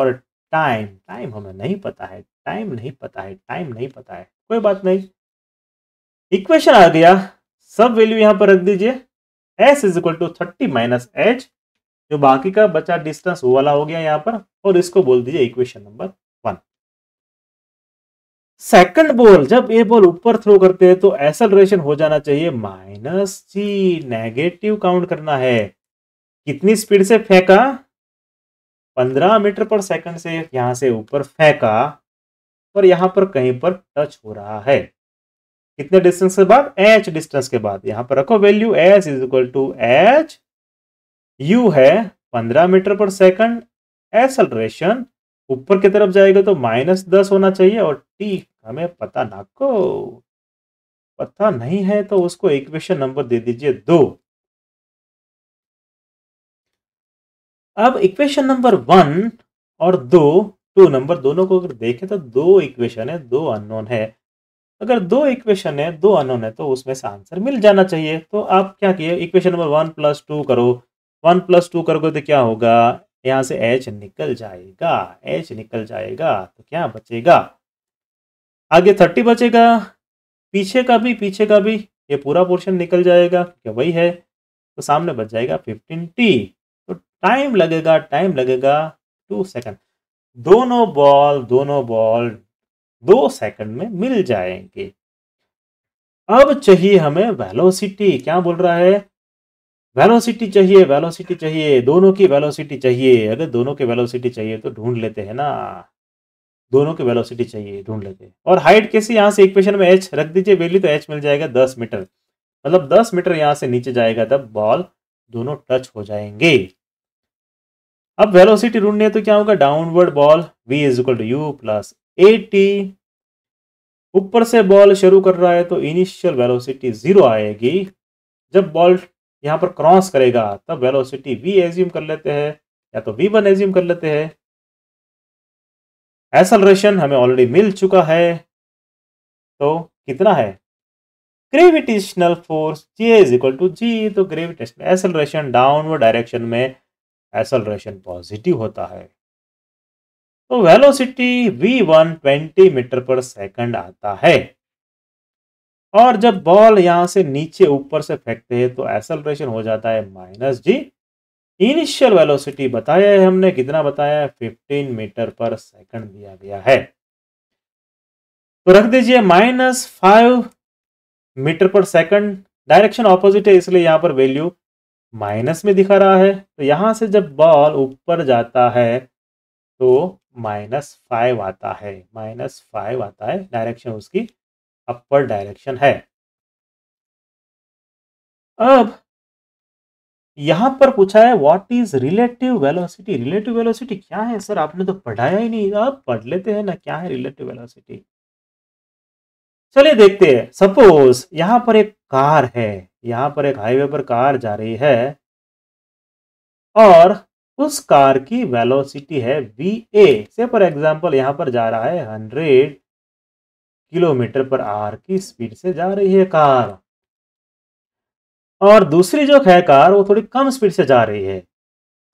और टाइम टाइम हमें नहीं पता है टाइम नहीं पता है टाइम नहीं पता है कोई बात नहीं इक्वेशन आ गया सब वैल्यू यहां पर रख दीजिए s is equal to thirty minus h जो बाकी का बचा डिस्टेंस वो वाला हो गया यहां पर और इसको बोल दीजिए इक्वेशन नंबर सेकंड बॉल जब ये बॉल ऊपर थ्रो करते हैं तो एसलरेशन हो जाना चाहिए माइनस जी नेगेटिव काउंट करना है कितनी स्पीड से फेंका 15 मीटर पर सेकंड से यहां से ऊपर फेंका और यहां पर कहीं पर टच हो रहा है कितने डिस्टेंस के बाद एच डिस्टेंस के बाद यहां पर रखो value h is equal to h u है 15 मीटर पर सेकंड एसलेशन ऊपर की तरफ जाएगा तो माइनस दस होना चाहिए और टी हमें पता ना को पता नहीं है तो उसको इक्वेशन नंबर दे दीजिए दो अब इक्वेशन नंबर वन और दो टू नंबर दोनों को अगर देखें तो दो इक्वेशन है दो अननोन है अगर दो इक्वेशन है दो अननोन है तो उसमें से आंसर मिल जाना चाहिए तो आप क्या किए equation number one plus two करो वन प्लस टू करोगे तो क्या होगा यहाँ से एच निकल जाएगा एच निकल जाएगा तो क्या बचेगा आगे थर्टी बचेगा पीछे का भी पीछे का भी ये पूरा पोर्शन निकल जाएगा क्योंकि वही है तो सामने बच जाएगा फिफ्टीन टी तो टाइम लगेगा टाइम लगेगा टू सेकंड दोनों बॉल दोनों बॉल दो सेकंड में मिल जाएंगे अब चाहिए हमें वेलोसिटी क्या बोल रहा है वेलोसिटी चाहिए वेलोसिटी चाहिए दोनों की वेलोसिटी चाहिए अगर दोनों की वेलोसिटी चाहिए तो ढूंढ लेते हैं ना दोनों की वेलोसिटी चाहिए ढूंढ लेते हैं और हाइट कैसे यहाँ से इक्वेशन में एच रख दीजिए वेली तो एच मिल जाएगा दस मीटर मतलब दस मीटर यहाँ से नीचे जाएगा तब बॉल दोनों टच हो जाएंगे अब वेलोसिटी ढूंढने तो क्या होगा downward ball v is equal to you plus a ऊपर से बॉल शुरू कर रहा है तो इनिशियल वेलोसिटी जीरो आएगी जब बॉल यहाँ पर क्रॉस करेगा तब वेलोसिटी वी एज्यूम कर लेते हैं या तो वी वन एज्यूम कर लेते हैं एसलरेशन हमें ऑलरेडी मिल चुका है तो कितना है gravitational force j is equal to g तो ग्रेविटेशनल एसलरेशन डाउनवर्ड डायरेक्शन में एसलरेशन पॉजिटिव होता है तो velocity v one twenty metre per second आता है और जब बॉल यहां से नीचे ऊपर से फेंकते हैं तो एसलरेशन हो जाता है माइनस जी इनिशियल वेलोसिटी बताया है हमने कितना बताया है फिफ्टीन मीटर पर सेकंड दिया गया है तो रख दीजिए minus five metre per second direction opposite है इसलिए यहाँ पर वैल्यू माइनस में दिखा रहा है तो यहां से जब बॉल ऊपर जाता है तो माइनस फाइव आता है माइनस फाइव आता है डायरेक्शन उसकी अपर डायरेक्शन है अब यहां पर पूछा है what is relative velocity relative velocity क्या है सर आपने तो पढ़ाया ही नहीं अब पढ़ लेते हैं ना क्या है रिलेटिव वेलोसिटी चलिए देखते हैं सपोज यहां पर एक कार है यहां पर एक हाईवे पर कार जा रही है और उस कार की वेलोसिटी है वी ए से फॉर एग्जाम्पल यहां पर जा रहा है हंड्रेड किलोमीटर पर आर की स्पीड से जा रही है कार और दूसरी जो है कार वो थोड़ी कम स्पीड से जा रही है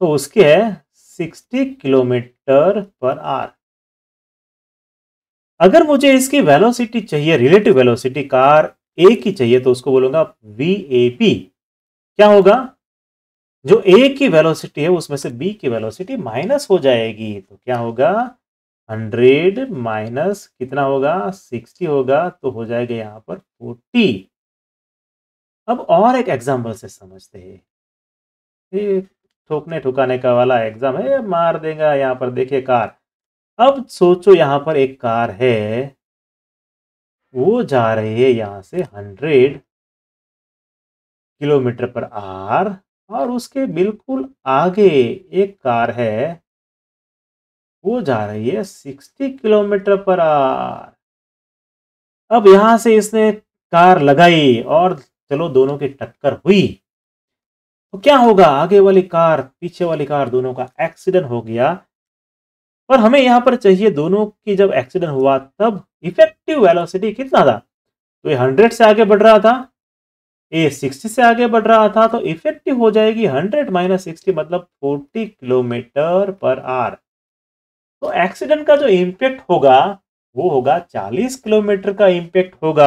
तो उसकी है 60 किलोमीटर पर आर अगर मुझे इसकी वेलोसिटी चाहिए रिलेटिव वेलोसिटी कार ए की चाहिए तो उसको बोलूंगा वी ए पी क्या होगा जो ए की वेलोसिटी है उसमें से बी की वेलोसिटी माइनस हो जाएगी तो क्या होगा हंड्रेड माइनस कितना होगा सिक्सटी होगा तो हो जाएगा यहाँ पर फोर्टी अब और एक एग्जाम्पल से समझते हैं ये ठोकने ठुकाने का वाला एग्जाम है मार देगा यहाँ पर देखिए कार अब सोचो यहाँ पर एक कार है वो जा रही है यहाँ से हंड्रेड किलोमीटर पर आर और उसके बिल्कुल आगे एक कार है वो जा रही है सिक्सटी किलोमीटर पर आर अब यहां से इसने कार लगाई और चलो दोनों की टक्कर हुई तो क्या होगा आगे वाली कार पीछे वाली कार दोनों का एक्सीडेंट हो गया पर हमें यहाँ पर चाहिए दोनों की जब एक्सीडेंट हुआ तब इफेक्टिव वेलोसिटी कितना था तो ये हंड्रेड से आगे बढ़ रहा था ए सिक्सटी से आगे बढ़ रहा था तो इफेक्टिव हो जाएगी हंड्रेड माइनस सिक्सटी मतलब फोर्टी किलोमीटर पर आर तो एक्सीडेंट का जो इम्पेक्ट होगा वो होगा 40 किलोमीटर का इम्पेक्ट होगा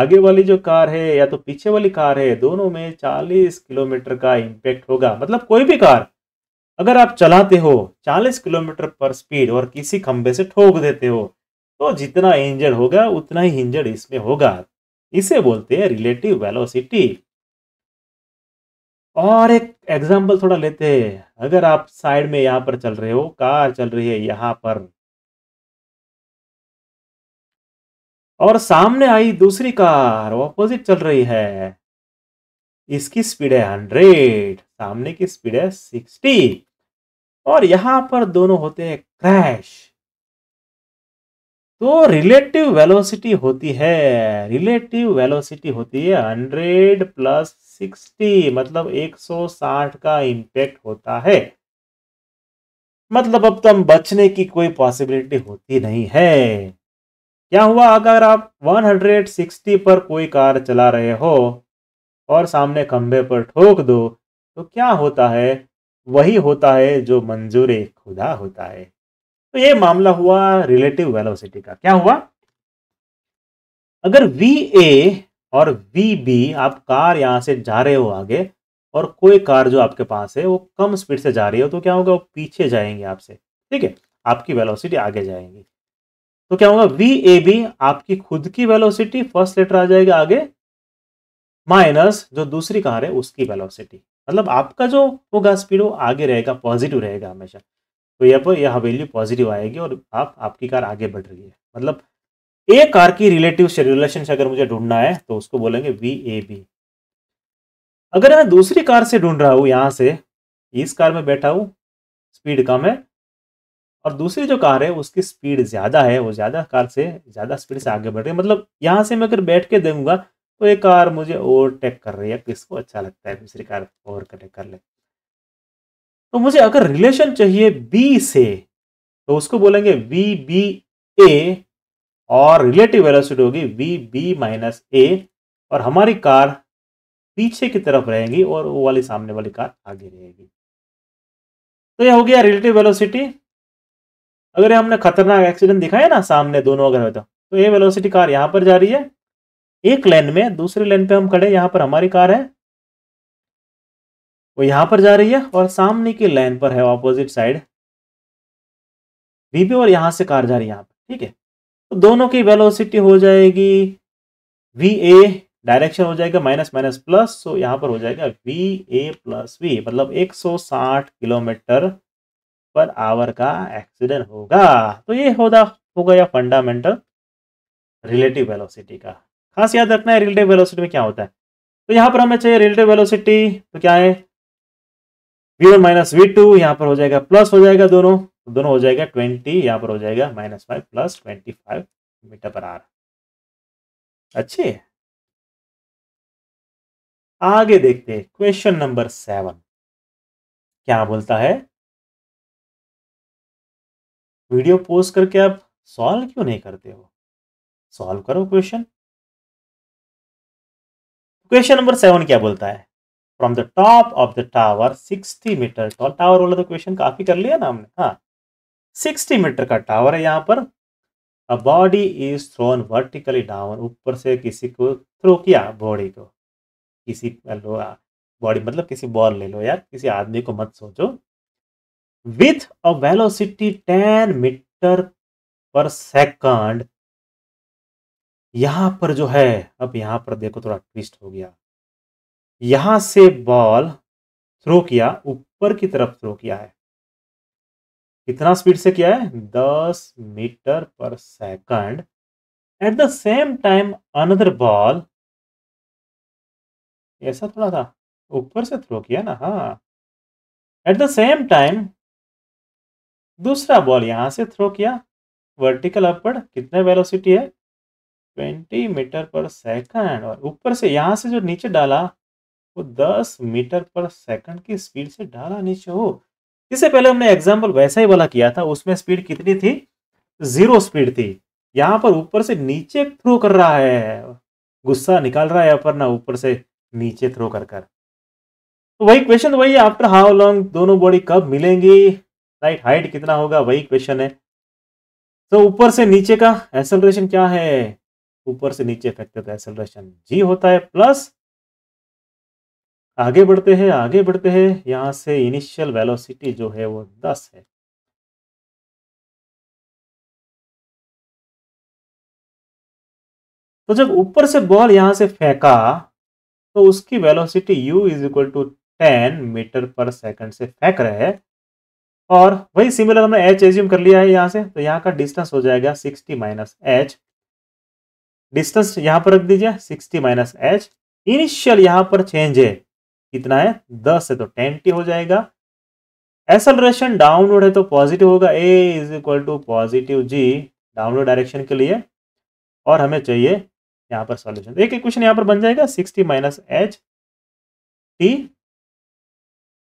आगे वाली जो कार है या तो पीछे वाली कार है दोनों में 40 किलोमीटर का इम्पेक्ट होगा मतलब कोई भी कार अगर आप चलाते हो 40 किलोमीटर पर स्पीड और किसी खंबे से ठोक देते हो तो जितना इंजर्ड होगा उतना ही इंजर्ड इसमें होगा इसे बोलते हैं रिलेटिव वेलोसिटी और एक एग्जाम्पल थोड़ा लेते हैं अगर आप साइड में यहां पर चल रहे हो कार चल रही है यहां पर और सामने आई दूसरी कार ऑपोजिट चल रही है इसकी स्पीड है हंड्रेड सामने की स्पीड है सिक्सटी और यहां पर दोनों होते हैं क्रैश तो रिलेटिव वेलोसिटी होती है रिलेटिव वेलोसिटी होती है हंड्रेड प्लस 60 मतलब एक सौ साठ का इम्पैक्ट होता है मतलब अब तो हम बचने की कोई पॉसिबिलिटी होती नहीं है क्या हुआ अगर आप 160 पर कोई कार चला रहे हो और सामने खंभे पर ठोक दो तो क्या होता है वही होता है जो मंजूर खुदा होता है तो ये मामला हुआ रिलेटिव वेलोसिटी का क्या हुआ अगर वी ए और वी बी आप कार यहाँ से जा रहे हो आगे और कोई कार जो आपके पास है वो कम स्पीड से जा रही हो तो क्या होगा वो पीछे जाएंगे आपसे ठीक है आपकी वेलोसिटी आगे जाएंगी तो क्या होगा वी ए बी आपकी खुद की वेलोसिटी फर्स्ट लेटर आ जाएगा आगे माइनस जो दूसरी कार है उसकी वेलोसिटी मतलब आपका जो होगा स्पीड वो आगे रहेगा पॉजिटिव रहेगा हमेशा तो यह पर यह हवेली पॉजिटिव आएगी और आप आपकी कार आगे बढ़ रही है मतलब ए कार की रिलेटिव रिलेशन से अगर मुझे ढूंढना है तो उसको बोलेंगे वी ए बी अगर मैं दूसरी कार से ढूंढ रहा हूँ यहां से इस कार में बैठा हूँ स्पीड कम है और दूसरी जो कार है उसकी स्पीड ज़्यादा है वो ज़्यादा कार से ज़्यादा स्पीड से आगे बढ़ रही है मतलब यहाँ से मैं अगर बैठ के दूंगा तो ये कार मुझे ओवरटेक कर रही है किसको अच्छा लगता है दूसरी कार ओवरटेक कर ले तो मुझे अगर रिलेशन चाहिए बी से तो उसको बोलेंगे वी बी ए और रिलेटिव वेलोसिटी होगी वी बी माइनस ए और हमारी कार पीछे की तरफ रहेगी और वो वाली सामने वाली कार आगे रहेगी तो यह हो गया रिलेटिव वेलोसिटी अगर हमने खतरनाक एक्सीडेंट दिखाया ना सामने दोनों अगर हो तो तो ये वेलोसिटी कार यहाँ पर जा रही है एक लेन में दूसरी लेन पे हम खड़े यहाँ पर हमारी कार है वो यहाँ पर जा रही है और सामने की लेन पर है ऑपोजिट साइड वी और यहाँ से कार जा रही है यहाँ पर ठीक है तो दोनों की वेलोसिटी हो जाएगी वी ए डायरेक्शन हो जाएगा माइनस माइनस प्लस सो यहां पर हो जाएगा वी ए प्लस वी मतलब 160 किलोमीटर पर आवर का एक्सीडेंट होगा तो ये होगा हो गया फंडामेंटल रिलेटिव वेलोसिटी का खास याद रखना है रिलेटिव वेलोसिटी में क्या होता है तो यहां पर हमें चाहिए रिलेटिव वेलोसिटी तो क्या है v one minus v two यहां पर हो जाएगा प्लस हो जाएगा दोनों तो दोनों हो जाएगा ट्वेंटी यहाँ पर हो जाएगा minus five plus twenty five metre per hour अच्छी आगे देखते हैं क्वेश्चन नंबर सेवन क्या बोलता है वीडियो पोस्ट करके आप सॉल्व क्यों नहीं करते हो सॉल्व करो क्वेश्चन क्वेश्चन नंबर सेवन क्या बोलता है from the top of the tower sixty metre tall tower वाला तो क्वेश्चन काफी कर लिया ना हमने हाँ सिक्सटी मीटर का टावर है यहाँ पर a body is thrown vertically down ऊपर से किसी को थ्रो किया बॉडी को किसी बॉडी मतलब किसी बॉल ले लो यार किसी आदमी को मत सोचो with a velocity ten metre per second यहां पर जो है अब यहां पर देखो थोड़ा ट्विस्ट हो गया यहां से बॉल थ्रो किया ऊपर की तरफ थ्रो किया है कितना स्पीड से किया है दस metre per second at the same time another ball ऐसा थोड़ा था ऊपर से थ्रो किया ना हाँ एट द सेम टाइम दूसरा बॉल यहां से थ्रो किया वर्टिकल अपवर्ड कितने वेलोसिटी है 20 मीटर पर सेकंड और ऊपर से यहां से जो नीचे डाला वो 10 मीटर पर सेकंड की स्पीड से डाला नीचे हो इससे पहले हमने एग्जाम्पल वैसा ही वाला किया था उसमें स्पीड कितनी थी जीरो स्पीड थी यहाँ पर ऊपर से नीचे थ्रो कर रहा है गुस्सा निकाल रहा है अपना ऊपर से नीचे थ्रो कर कर तो वही क्वेश्चन वही आफ्टर हाउ लॉन्ग दोनों बॉडी कब मिलेंगी राइट हाइट कितना होगा वही क्वेश्चन है तो ऊपर से नीचे का एक्सेलरेशन क्या है ऊपर से नीचे इफेक्टिव एक्सेलरेशन जी होता है प्लस आगे बढ़ते हैं आगे बढ़ते हैं यहां से इनिशियल वेलोसिटी जो है वो दस है तो जब ऊपर से बॉल यहां से फेंका तो उसकी velocity u is equal to ten metre per second से फेंक रहे हैं और वही सिमिलर हमने h एज्यूम कर लिया है यहां से तो यहाँ का डिस्टेंस हो जाएगा 60 माइनस एच डिस्टेंस यहां पर रख दीजिए 60 माइनस एच इनिशियल यहां पर चेंज है कितना है दस है तो टेन टी हो जाएगा एसलरेशन डाउनलोड है तो पॉजिटिव होगा a is equal to positive g downward direction के लिए और हमें चाहिए यहाँ पर सॉल्यूशन एक क्वेश्चन यहाँ पर बन जाएगा सिक्सटी माइनस एच टी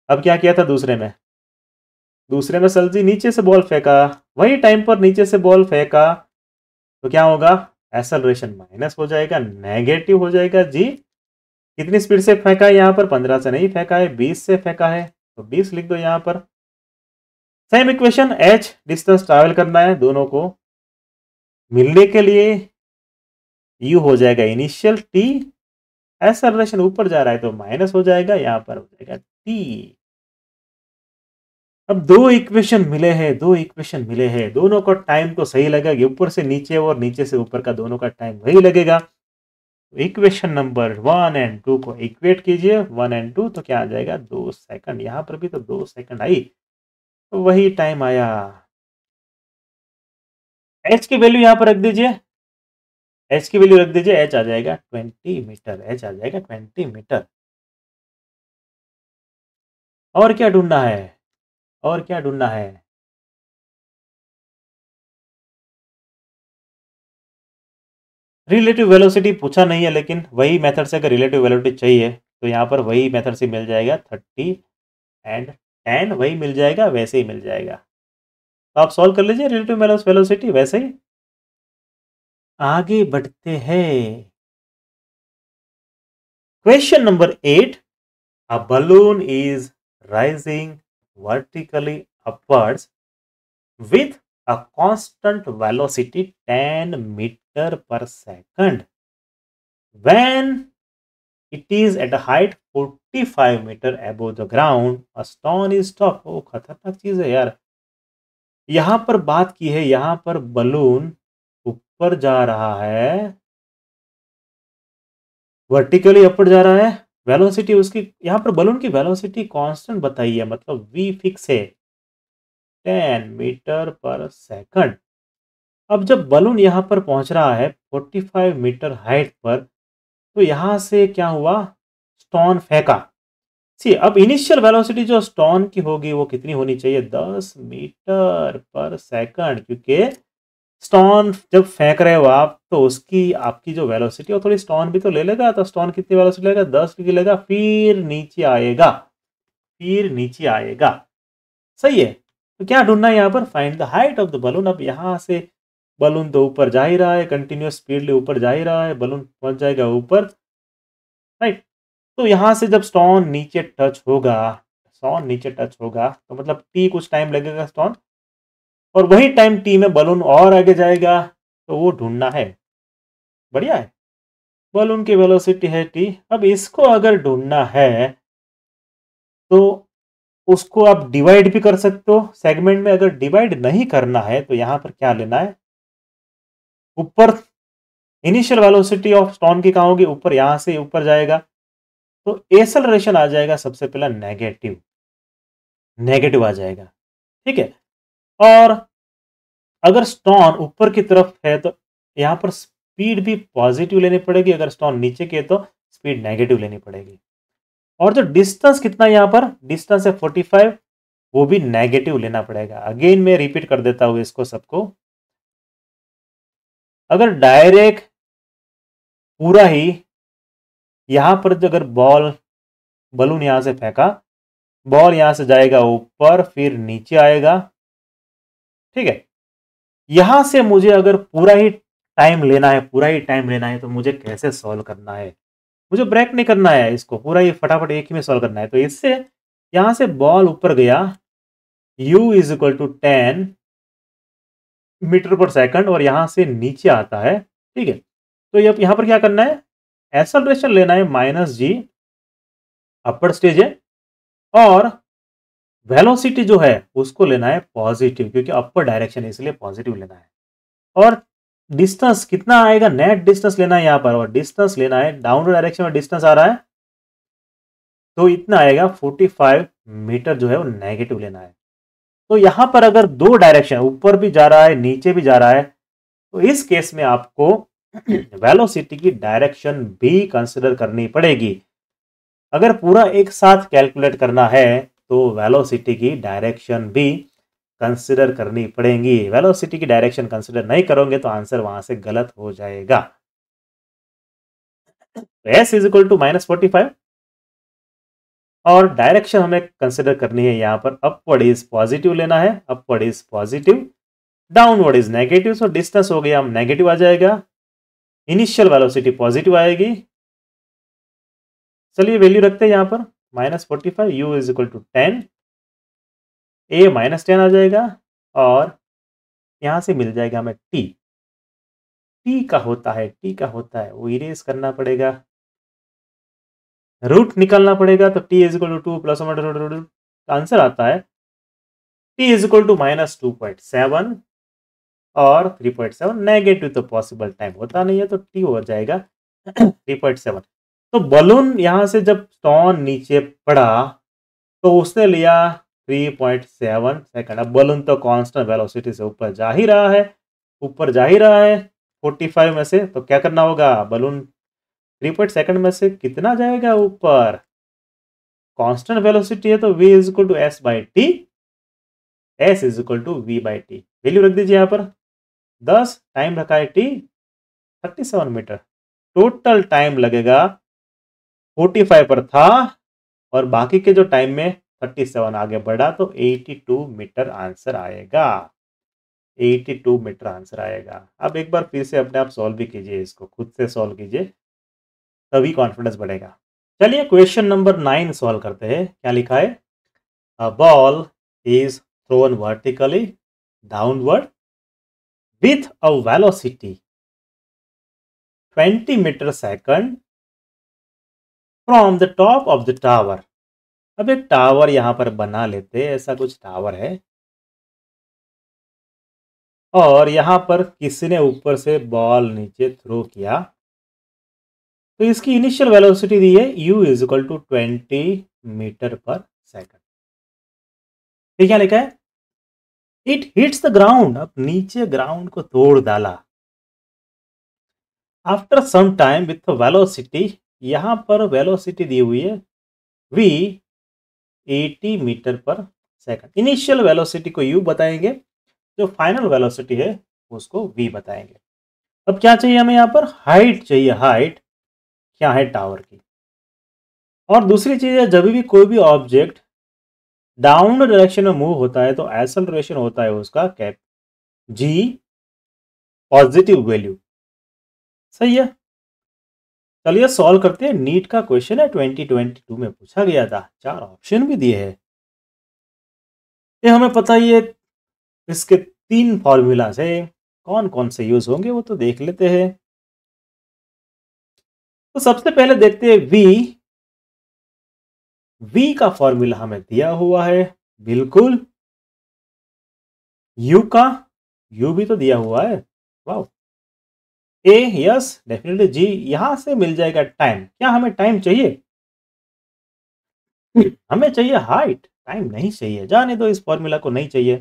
अब क्या किया था दूसरे में दूसरे में सलजी नीचे से बॉल फेंका वही टाइम पर नीचे से बॉल फेंका तो क्या होगा एसलरेशन माइनस हो जाएगा नेगेटिव हो जाएगा जी कितनी स्पीड से फेंका है यहाँ पर पंद्रह से नहीं फेंका है बीस से फेंका है तो बीस लिख दो यहाँ पर same equation h distance travel करना है दोनों को मिलने के लिए यू हो जाएगा इनिशियल टी एसलेशन ऊपर जा रहा है तो माइनस हो जाएगा यहाँ पर हो जाएगा टी अब दो इक्वेशन मिले हैं दो इक्वेशन मिले हैं दोनों का टाइम को सही लगेगा ऊपर से नीचे और नीचे से ऊपर का दोनों का टाइम वही लगेगा तो equation number one and two को इक्वेट कीजिए वन एंड टू तो क्या आ जाएगा दो सेकंड यहां पर भी तो दो सेकंड आई तो वही टाइम आया एच की वैल्यू यहां पर रख दीजिए एच की वैल्यू रख दीजिए एच आ जाएगा ट्वेंटी मीटर एच आ जाएगा ट्वेंटी मीटर और क्या ढूंढना है और क्या ढूंढना है रिलेटिव वेलोसिटी पूछा नहीं है लेकिन वही मेथड से अगर रिलेटिव वेलोसिटी चाहिए तो यहाँ पर वही मेथड से मिल जाएगा थर्टी एंड टेन वही मिल जाएगा वैसे ही मिल जाएगा तो आप सॉल्व कर लीजिए रिलेटिव वेलोसिटी वैसे ही आगे बढ़ते हैं question number eight a balloon is rising vertically upwards with a constant velocity ten metre metre per second when it is at a height 45 metre above the ground a stone is stuck खतरनाक चीज है यार यहां पर बात की है यहां पर बलून ऊपर जा रहा है वर्टिकली अपर जा रहा है वेलोसिटी उसकी यहां पर बलून की वेलोसिटी कांस्टेंट बताई है मतलब वी फिक्स है टेन मीटर पर सेकंड अब जब बलून यहाँ पर पहुंच रहा है 45 मीटर हाइट पर तो यहाँ से क्या हुआ स्टोन फेंका सी अब इनिशियल वेलोसिटी जो स्टोन की होगी वो कितनी होनी चाहिए 10 मीटर पर सेकंड क्योंकि स्टोन जब फेंक रहे हो आप तो उसकी आपकी जो वेलोसिटी वो थोड़ी स्टोन भी तो ले लेगा तो स्टोन कितनी वेलोसिटी लेगा दस की लेगा फिर नीचे आएगा फिर नीचे आएगा सही है तो क्या ढूंढना है यहाँ पर find the height of the balloon अब यहाँ से बलून तो ऊपर जा ही रहा है कंटिन्यूस स्पीडली ऊपर जा ही रहा है बलून पहुंच जाएगा ऊपर राइट तो यहाँ से जब स्टोन नीचे टच होगा स्टोन नीचे टच होगा तो मतलब टी कुछ टाइम लगेगा स्टोन और वही टाइम टी में बलून और आगे जाएगा तो वो ढूंढना है बढ़िया है बलून की वेलोसिटी है टी अब इसको अगर ढूंढना है तो उसको आप डिवाइड भी कर सकते हो सेगमेंट में अगर डिवाइड नहीं करना है तो यहाँ पर क्या लेना है ऊपर इनिशियल वेलोसिटी ऑफ स्टोन की कहाँ होगी ऊपर यहाँ से ऊपर जाएगा तो एसलरेशन आ जाएगा सबसे पहला नेगेटिव नेगेटिव आ जाएगा ठीक है और अगर स्टोन ऊपर की तरफ है तो यहाँ पर स्पीड भी पॉजिटिव लेनी पड़ेगी अगर स्टोन नीचे की है तो स्पीड नेगेटिव लेनी पड़ेगी और जो डिस्टेंस कितना यहाँ पर डिस्टेंस है 45 वो भी नेगेटिव लेना पड़ेगा अगेन मैं रिपीट कर देता हूँ इसको सबको अगर डायरेक्ट पूरा ही यहां पर अगर बॉल बलून यहां से फेंका बॉल यहाँ से जाएगा ऊपर फिर नीचे आएगा ठीक है यहां से मुझे अगर पूरा ही टाइम लेना है पूरा ही टाइम लेना है तो मुझे कैसे सॉल्व करना है मुझे ब्रेक नहीं करना है इसको पूरा ही फटाफट एक ही में सॉल्व करना है तो इससे यहाँ से बॉल ऊपर गया u is equal to ten metre per second और यहाँ से नीचे आता है ठीक है तो ये यहाँ पर क्या करना है एसलरेशन लेना है माइनस जी अपर स्टेज है और वेलोसिटी जो है उसको लेना है पॉजिटिव क्योंकि अपर डायरेक्शन है इसलिए पॉजिटिव लेना है और डिस्टेंस कितना आएगा नेट डिस्टेंस लेना है यहाँ पर और डिस्टेंस लेना है डाउन डायरेक्शन में डिस्टेंस आ रहा है तो इतना आएगा 45 मीटर जो है वो नेगेटिव लेना है तो यहां पर अगर दो डायरेक्शन ऊपर भी जा रहा है नीचे भी जा रहा है तो इस केस में आपको वेलोसिटी की डायरेक्शन भी कंसिडर करनी पड़ेगी अगर पूरा एक साथ कैलकुलेट करना है तो वेलोसिटी की डायरेक्शन भी कंसिडर करनी पड़ेगी वेलोसिटी की डायरेक्शन कंसिडर नहीं करोगे तो आंसर वहां से गलत हो जाएगा s is equal to minus forty five और डायरेक्शन हमें कंसिडर करनी है यहाँ पर अपवर्ड इज पॉजिटिव लेना है upward is positive downward is negative so distance हो गया हम नेगेटिव आ जाएगा इनिशियल वेलोसिटी पॉजिटिव आएगी चलिए वैल्यू रखते हैं यहाँ पर minus forty five u is equal to ten a minus ten आ जाएगा और यहाँ से मिल जाएगा हमें टी टी का होता है टी का होता है वो इरेज करना पड़ेगा रूट निकालना पड़ेगा तो t is two two plus answer आता है t is equal to minus two point seven और थ्री पॉइंट सेवन नेगेटिव तो पॉसिबल टाइम होता नहीं है तो टी हो जाएगा थ्री पॉइंट सेवन तो बलून यहाँ से जब स्टोन नीचे पड़ा तो उसने लिया थ्री पॉइंट सेवन सेकेंड अब बलून तो कॉन्स्टेंट वेलोसिटी से ऊपर जा ही रहा है ऊपर जा ही रहा है फोर्टी फाइव में से तो क्या करना होगा बलून थ्री पॉइंट सेकेंड में से कितना जाएगा ऊपर कांस्टेंट वेलोसिटी है तो v is equal to s by t S is equal to v by t value रख दीजिए यहाँ पर दस टाइम रखा है t thirty seven metre total time लगेगा फोर्टी फाइव पर था और बाकी के जो टाइम में थर्टी सेवन आगे बढ़ा तो एटी टू मीटर आंसर आएगा एटी टू मीटर आंसर आएगा अब एक बार फिर से अपने आप सॉल्व भी कीजिए इसको खुद से सॉल्व कीजिए तभी कॉन्फिडेंस बढ़ेगा चलिए क्वेश्चन नंबर नाइन सॉल्व करते हैं क्या लिखा है a ball is thrown vertically downward with a velocity 20 metre second from the top of the tower अब एक टावर यहां पर बना लेते ऐसा कुछ टावर है और यहां पर किसी ने ऊपर से बॉल नीचे थ्रो किया तो इसकी इनिशियल वेलोसिटी दी है u is equal to twenty metre per second ठीक है लिखा है इट हिट्स द ग्राउंड अब नीचे ग्राउंड को तोड़ डाला after some time with velocity यहां पर वेलोसिटी दी हुई है v 80 metre per second initial velocity को यू बताएंगे जो फाइनल वेलोसिटी है उसको वी बताएंगे अब क्या चाहिए हमें यहां पर हाइट चाहिए हाइट क्या है टावर की और दूसरी चीज़ है जब भी कोई भी ऑब्जेक्ट डाउन डायरेक्शन में मूव होता है तो एसलेशन होता है उसका कैप जी पॉजिटिव वैल्यू सही है चलिए सॉल्व करते हैं नीट का क्वेश्चन है 2022 में पूछा गया था चार ऑप्शन भी दिए हैं ये हमें पता ही है इसके तीन फॉर्मूलाज है कौन कौन से यूज होंगे वो तो देख लेते हैं तो सबसे पहले देखते हैं वी वी का फॉर्मूला हमें दिया हुआ है बिल्कुल यू का यू भी तो दिया हुआ है वाह ए यस डेफिनेटली जी यहां से मिल जाएगा टाइम क्या हमें टाइम चाहिए हमें चाहिए हाइट टाइम नहीं चाहिए जाने दो इस फॉर्मूला को नहीं चाहिए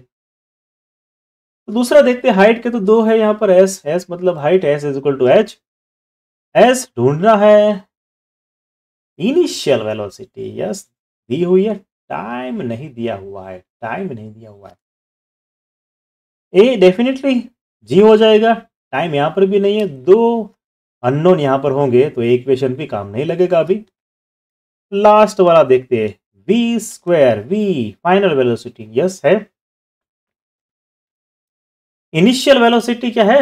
तो दूसरा देखते हैं हाइट के तो दो है यहां पर एस एस मतलब height s is equal to h s ढूंढना है इनिशियल वेलोसिटी यस दी हुई है टाइम नहीं दिया हुआ है टाइम नहीं दिया हुआ है ए डेफिनेटली जी हो जाएगा टाइम यहां पर भी नहीं है दो अननोन यहां पर होंगे तो एक क्वेश्चन भी काम नहीं लगेगा अभी लास्ट वाला देखते हैं v square v final velocity yes है इनिशियल वेलोसिटी क्या है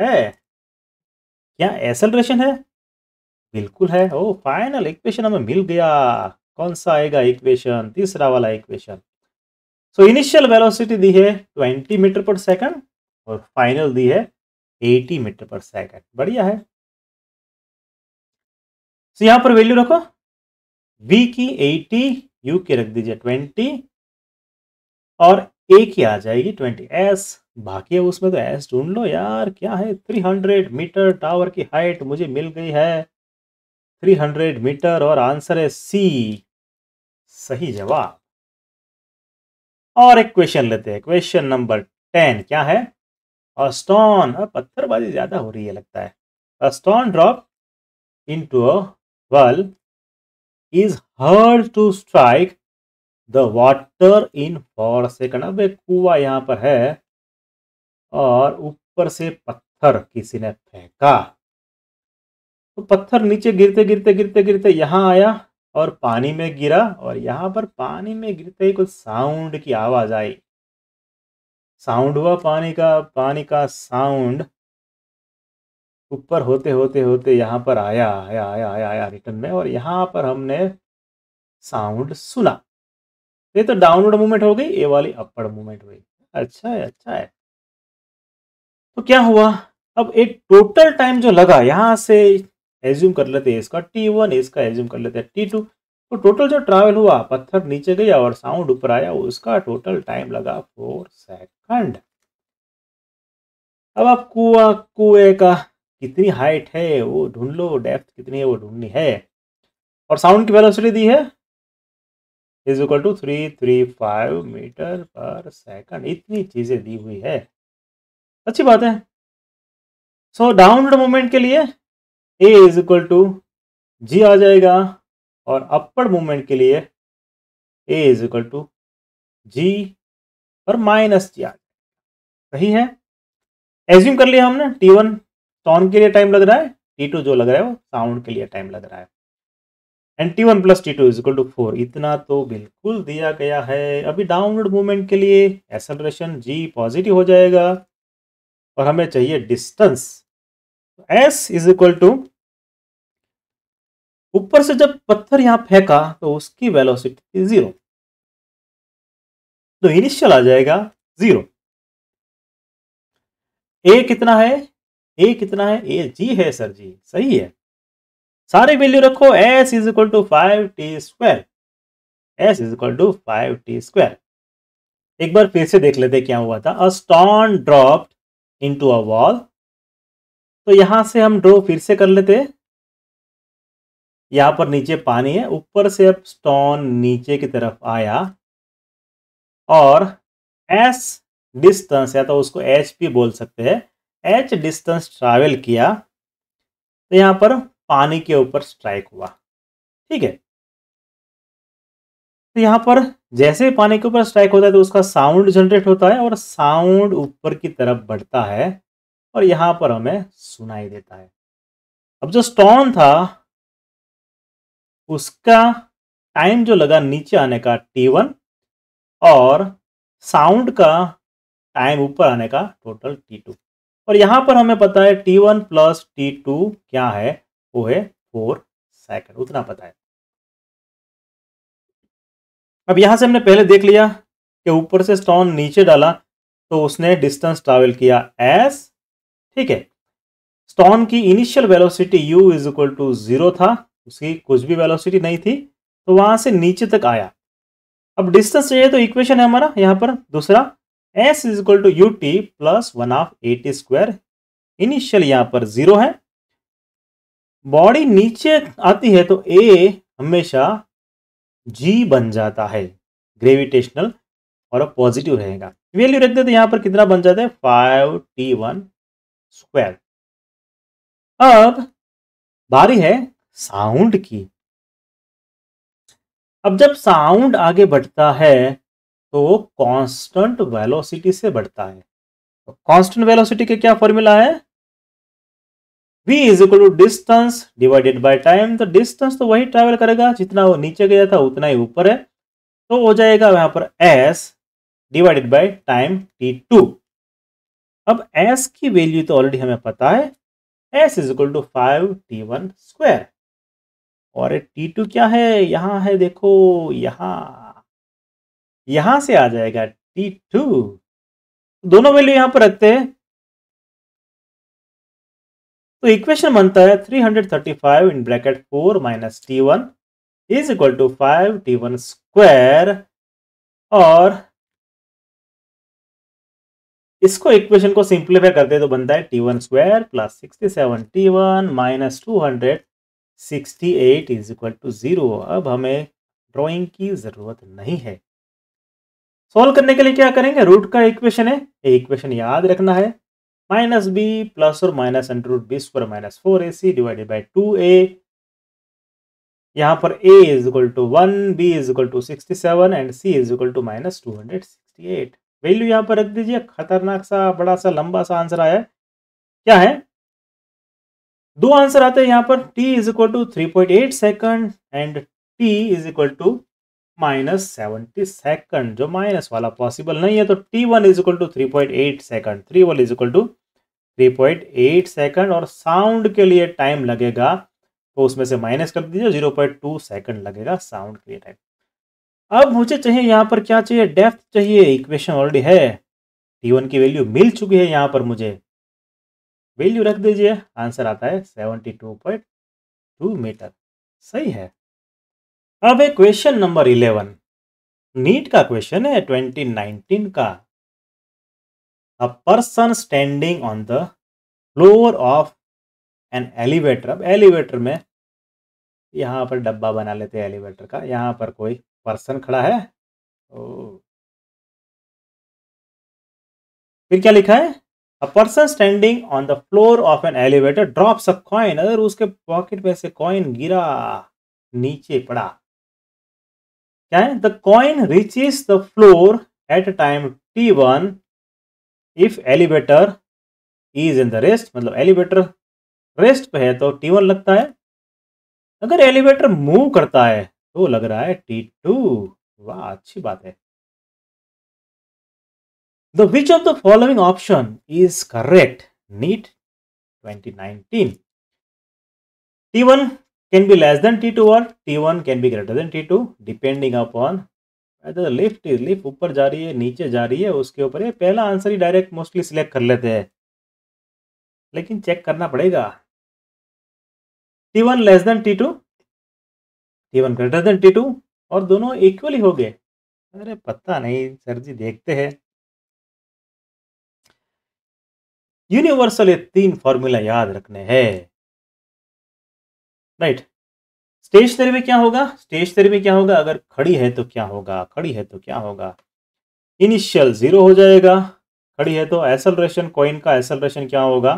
है क्या एसलेशन है बिल्कुल है ओ फाइनल इक्वेशन हमें मिल गया कौन सा आएगा इक्वेशन तीसरा वाला इक्वेशन सो इनिशियल वेलोसिटी दी है 20 मीटर पर सेकंड और फाइनल दी है 80 मीटर पर सेकंड बढ़िया है सो यहां पर वैल्यू रखो v की 80 u की रख दीजिए 20 और ए की आ जाएगी 20 एस बाकी है उसमें तो एस ढूंढ लो यार क्या है थ्री हंड्रेड मीटर टावर की हाइट मुझे मिल गई है थ्री हंड्रेड मीटर और आंसर है सी सही जवाब और एक क्वेश्चन लेते हैं क्वेश्चन नंबर टेन क्या है अस्टॉन पत्थरबाजी ज्यादा हो रही है लगता है a stone drop in to well is heard to strike the water in four second अब एक कुआ यहां पर है और ऊपर से पत्थर किसी ने फेंका तो पत्थर नीचे गिरते गिरते गिरते गिरते यहाँ आया और पानी में गिरा और यहाँ पर पानी में गिरते ही कुछ साउंड की आवाज आई साउंड हुआ पानी का पानी का साउंड ऊपर होते होते होते यहाँ पर आया आया आया आया आया रिटर्न में और यहाँ पर हमने साउंड सुना ये तो डाउनवर्ड मूवमेंट हो गई ये वाली अपवर्ड मूवमेंट हुई अच्छा है अच्छा है तो क्या हुआ अब एक टोटल टाइम जो लगा यहाँ से एज्यूम कर लेते हैं इसका टी वन इसका एज्यूम कर लेते हैं टी टू तो टोटल जो ट्रैवल हुआ पत्थर नीचे गया और साउंड ऊपर आया उसका टोटल टाइम लगा फोर सेकंड अब आप कुआ कुए का कितनी हाइट है वो ढूंढ लो डेप्थ कितनी है वो ढूंढनी है और साउंड की वेलोसिटी दी है is equal to three three five metre per second इतनी चीज़ें दी हुई है अच्छी बात है सो डाउनवर्ड मूवमेंट के लिए a is equal to g आ जाएगा और अपर मूवमेंट के लिए a is equal to g और माइनस जी आ जाएगा सही है एज्यूम कर लिया हमने टी वन टॉन के लिए टाइम लग रहा है टी टू जो लग रहा है वो साउंड के लिए टाइम लग रहा है and t one plus t two is equal to four इतना तो बिल्कुल दिया गया है अभी डाउनवर्ड मूवमेंट के लिए एसलरेशन जी पॉजिटिव हो जाएगा और हमें चाहिए distance s is equal to ऊपर से जब पत्थर यहां फेंका तो उसकी वेलोसिटी थी जीरो तो इनिशियल आ जाएगा जीरो ए कितना है ए कितना है ए जी है सर जी सही है सारे वैल्यू रखो s is equal to five t square s is equal to five t square एक बार फिर से देख लेते क्या हुआ था a stone dropped into a wall तो यहां से हम ड्रो फिर से कर लेते यहां पर नीचे पानी है ऊपर से अब स्टोन नीचे की तरफ आया और एस डिस्टेंस या तो उसको एच भी बोल सकते हैं एच डिस्टेंस ट्रैवल किया तो यहां पर पानी के ऊपर स्ट्राइक हुआ ठीक है तो यहाँ पर जैसे पानी के ऊपर स्ट्राइक होता है तो उसका साउंड जनरेट होता है और साउंड ऊपर की तरफ बढ़ता है और यहाँ पर हमें सुनाई देता है अब जो स्टोन था उसका टाइम जो लगा नीचे आने का टी वन और साउंड का टाइम ऊपर आने का टोटल टी टू और यहाँ पर हमें पता है T one plus t two क्या है वो है फोर सेकेंड उतना पता है अब यहाँ से हमने पहले देख लिया कि ऊपर से स्टोन नीचे डाला तो उसने डिस्टेंस ट्रैवल किया एस ठीक है स्टोन की initial velocity you is equal to zero था उसकी कुछ भी वेलोसिटी नहीं थी तो वहां से नीचे तक आया अब डिस्टेंस चाहिए तो इक्वेशन है हमारा यहाँ पर दूसरा s is equal to U T plus one of A T square initial यहाँ पर जीरो है बॉडी नीचे आती है तो ए हमेशा जी बन जाता है ग्रेविटेशनल और पॉजिटिव रहेगा वैल्यू रखते तो यहां पर कितना बन जाता है फाइव टी वन स्क्वायर अब बारी है साउंड की अब जब साउंड आगे बढ़ता है तो कांस्टेंट वेलोसिटी से बढ़ता है कांस्टेंट वेलोसिटी का क्या फॉर्मूला है v is equal to distance divided by time तो डिस्टेंस तो वही ट्रैवल करेगा जितना वो नीचे गया था उतना ही ऊपर है तो हो जाएगा वहां पर S divided by time T two अब एस की वैल्यू तो ऑलरेडी हमें पता है S is equal to five T one square और टी टू क्या है यहाँ है देखो यहाँ यहां से आ जाएगा टी टू दोनों वैल्यू यहाँ पर रखते हैं तो इक्वेशन बनता है 335 in bracket four minus T one is equal to five T one square और इसको इक्वेशन को सिंप्लीफाई करते तो बनता है T one square plus sixty seven T one minus two hundred sixty eight is equal to zero अब हमें ड्राइंग की ज़रूरत नहीं है सॉल्व करने के लिए क्या करेंगे रूट का इक्वेशन है इक्वेशन याद रखना है माइनस बी प्लस और minus under root B square minus four A C divided by two A यहाँ पर A is equal to one B is equal to sixty seven and C is equal to minus two hundred sixty eight value यहाँ पर रख दीजिए खतरनाक सा बड़ा सा लंबा सा आंसर आया क्या है दो आंसर आते हैं यहाँ पर T is equal to three point eight second and T is equal to minus seventy second जो माइनस वाला पॉसिबल नहीं है तो T one is equal to three point eight second three one is equal to three point eight second और साउंड के लिए टाइम लगेगा तो उसमें से माइनस कर दीजिए जीरो पॉइंट टू सेकेंड लगेगा साउंड के लिए टाइम अब मुझे चाहिए यहाँ पर क्या चाहिए डेफ्थ चाहिए इक्वेशन ऑलरेडी है टी वन की वैल्यू मिल चुकी है यहाँ पर मुझे वैल्यू रख दीजिए आंसर आता है seventy two point two meter सही है अब है क्वेश्चन नंबर इलेवन नीट का क्वेश्चन है ट्वेंटी नाइनटीन का a person standing on the floor of an elevator अब एलिवेटर में यहाँ पर डब्बा बना लेते हैं एलिवेटर का यहाँ पर कोई पर्सन खड़ा है ओ फिर क्या लिखा है a person standing on the floor of an elevator drops a coin अगर उसके पॉकेट में से कॉइन गिरा नीचे पड़ा क्या है the coin is the floor at time T one if elevator is in the rest मतलब एलिवेटर रेस्ट पे है तो टी वन लगता है अगर एलिवेटर मूव करता है तो लग रहा है टी टू वाह अच्छी बात है the which of the following option is correct NEET twenty nineteen T one can be less than t2 or t1 can be greater than t2 depending upon whether lift is lift ऊपर जा रही है नीचे जा रही है उसके ऊपर ये पहला आंसर ही डायरेक्ट मोस्टली सिलेक्ट कर लेते हैं लेकिन चेक करना पड़ेगा t1 less than t2 t1 greater than t2 और दोनों इक्वली हो गए अरे पता नहीं सर जी देखते हैं यूनिवर्सल ये तीन फॉर्मूला याद रखने हैं राइट स्टेज में क्या होगा स्टेज में क्या होगा अगर खड़ी है तो क्या होगा खड़ी है तो क्या होगा इनिशियल जीरो हो जाएगा खड़ी है तो एसलरेशन कॉइन का एसलरेशन क्या होगा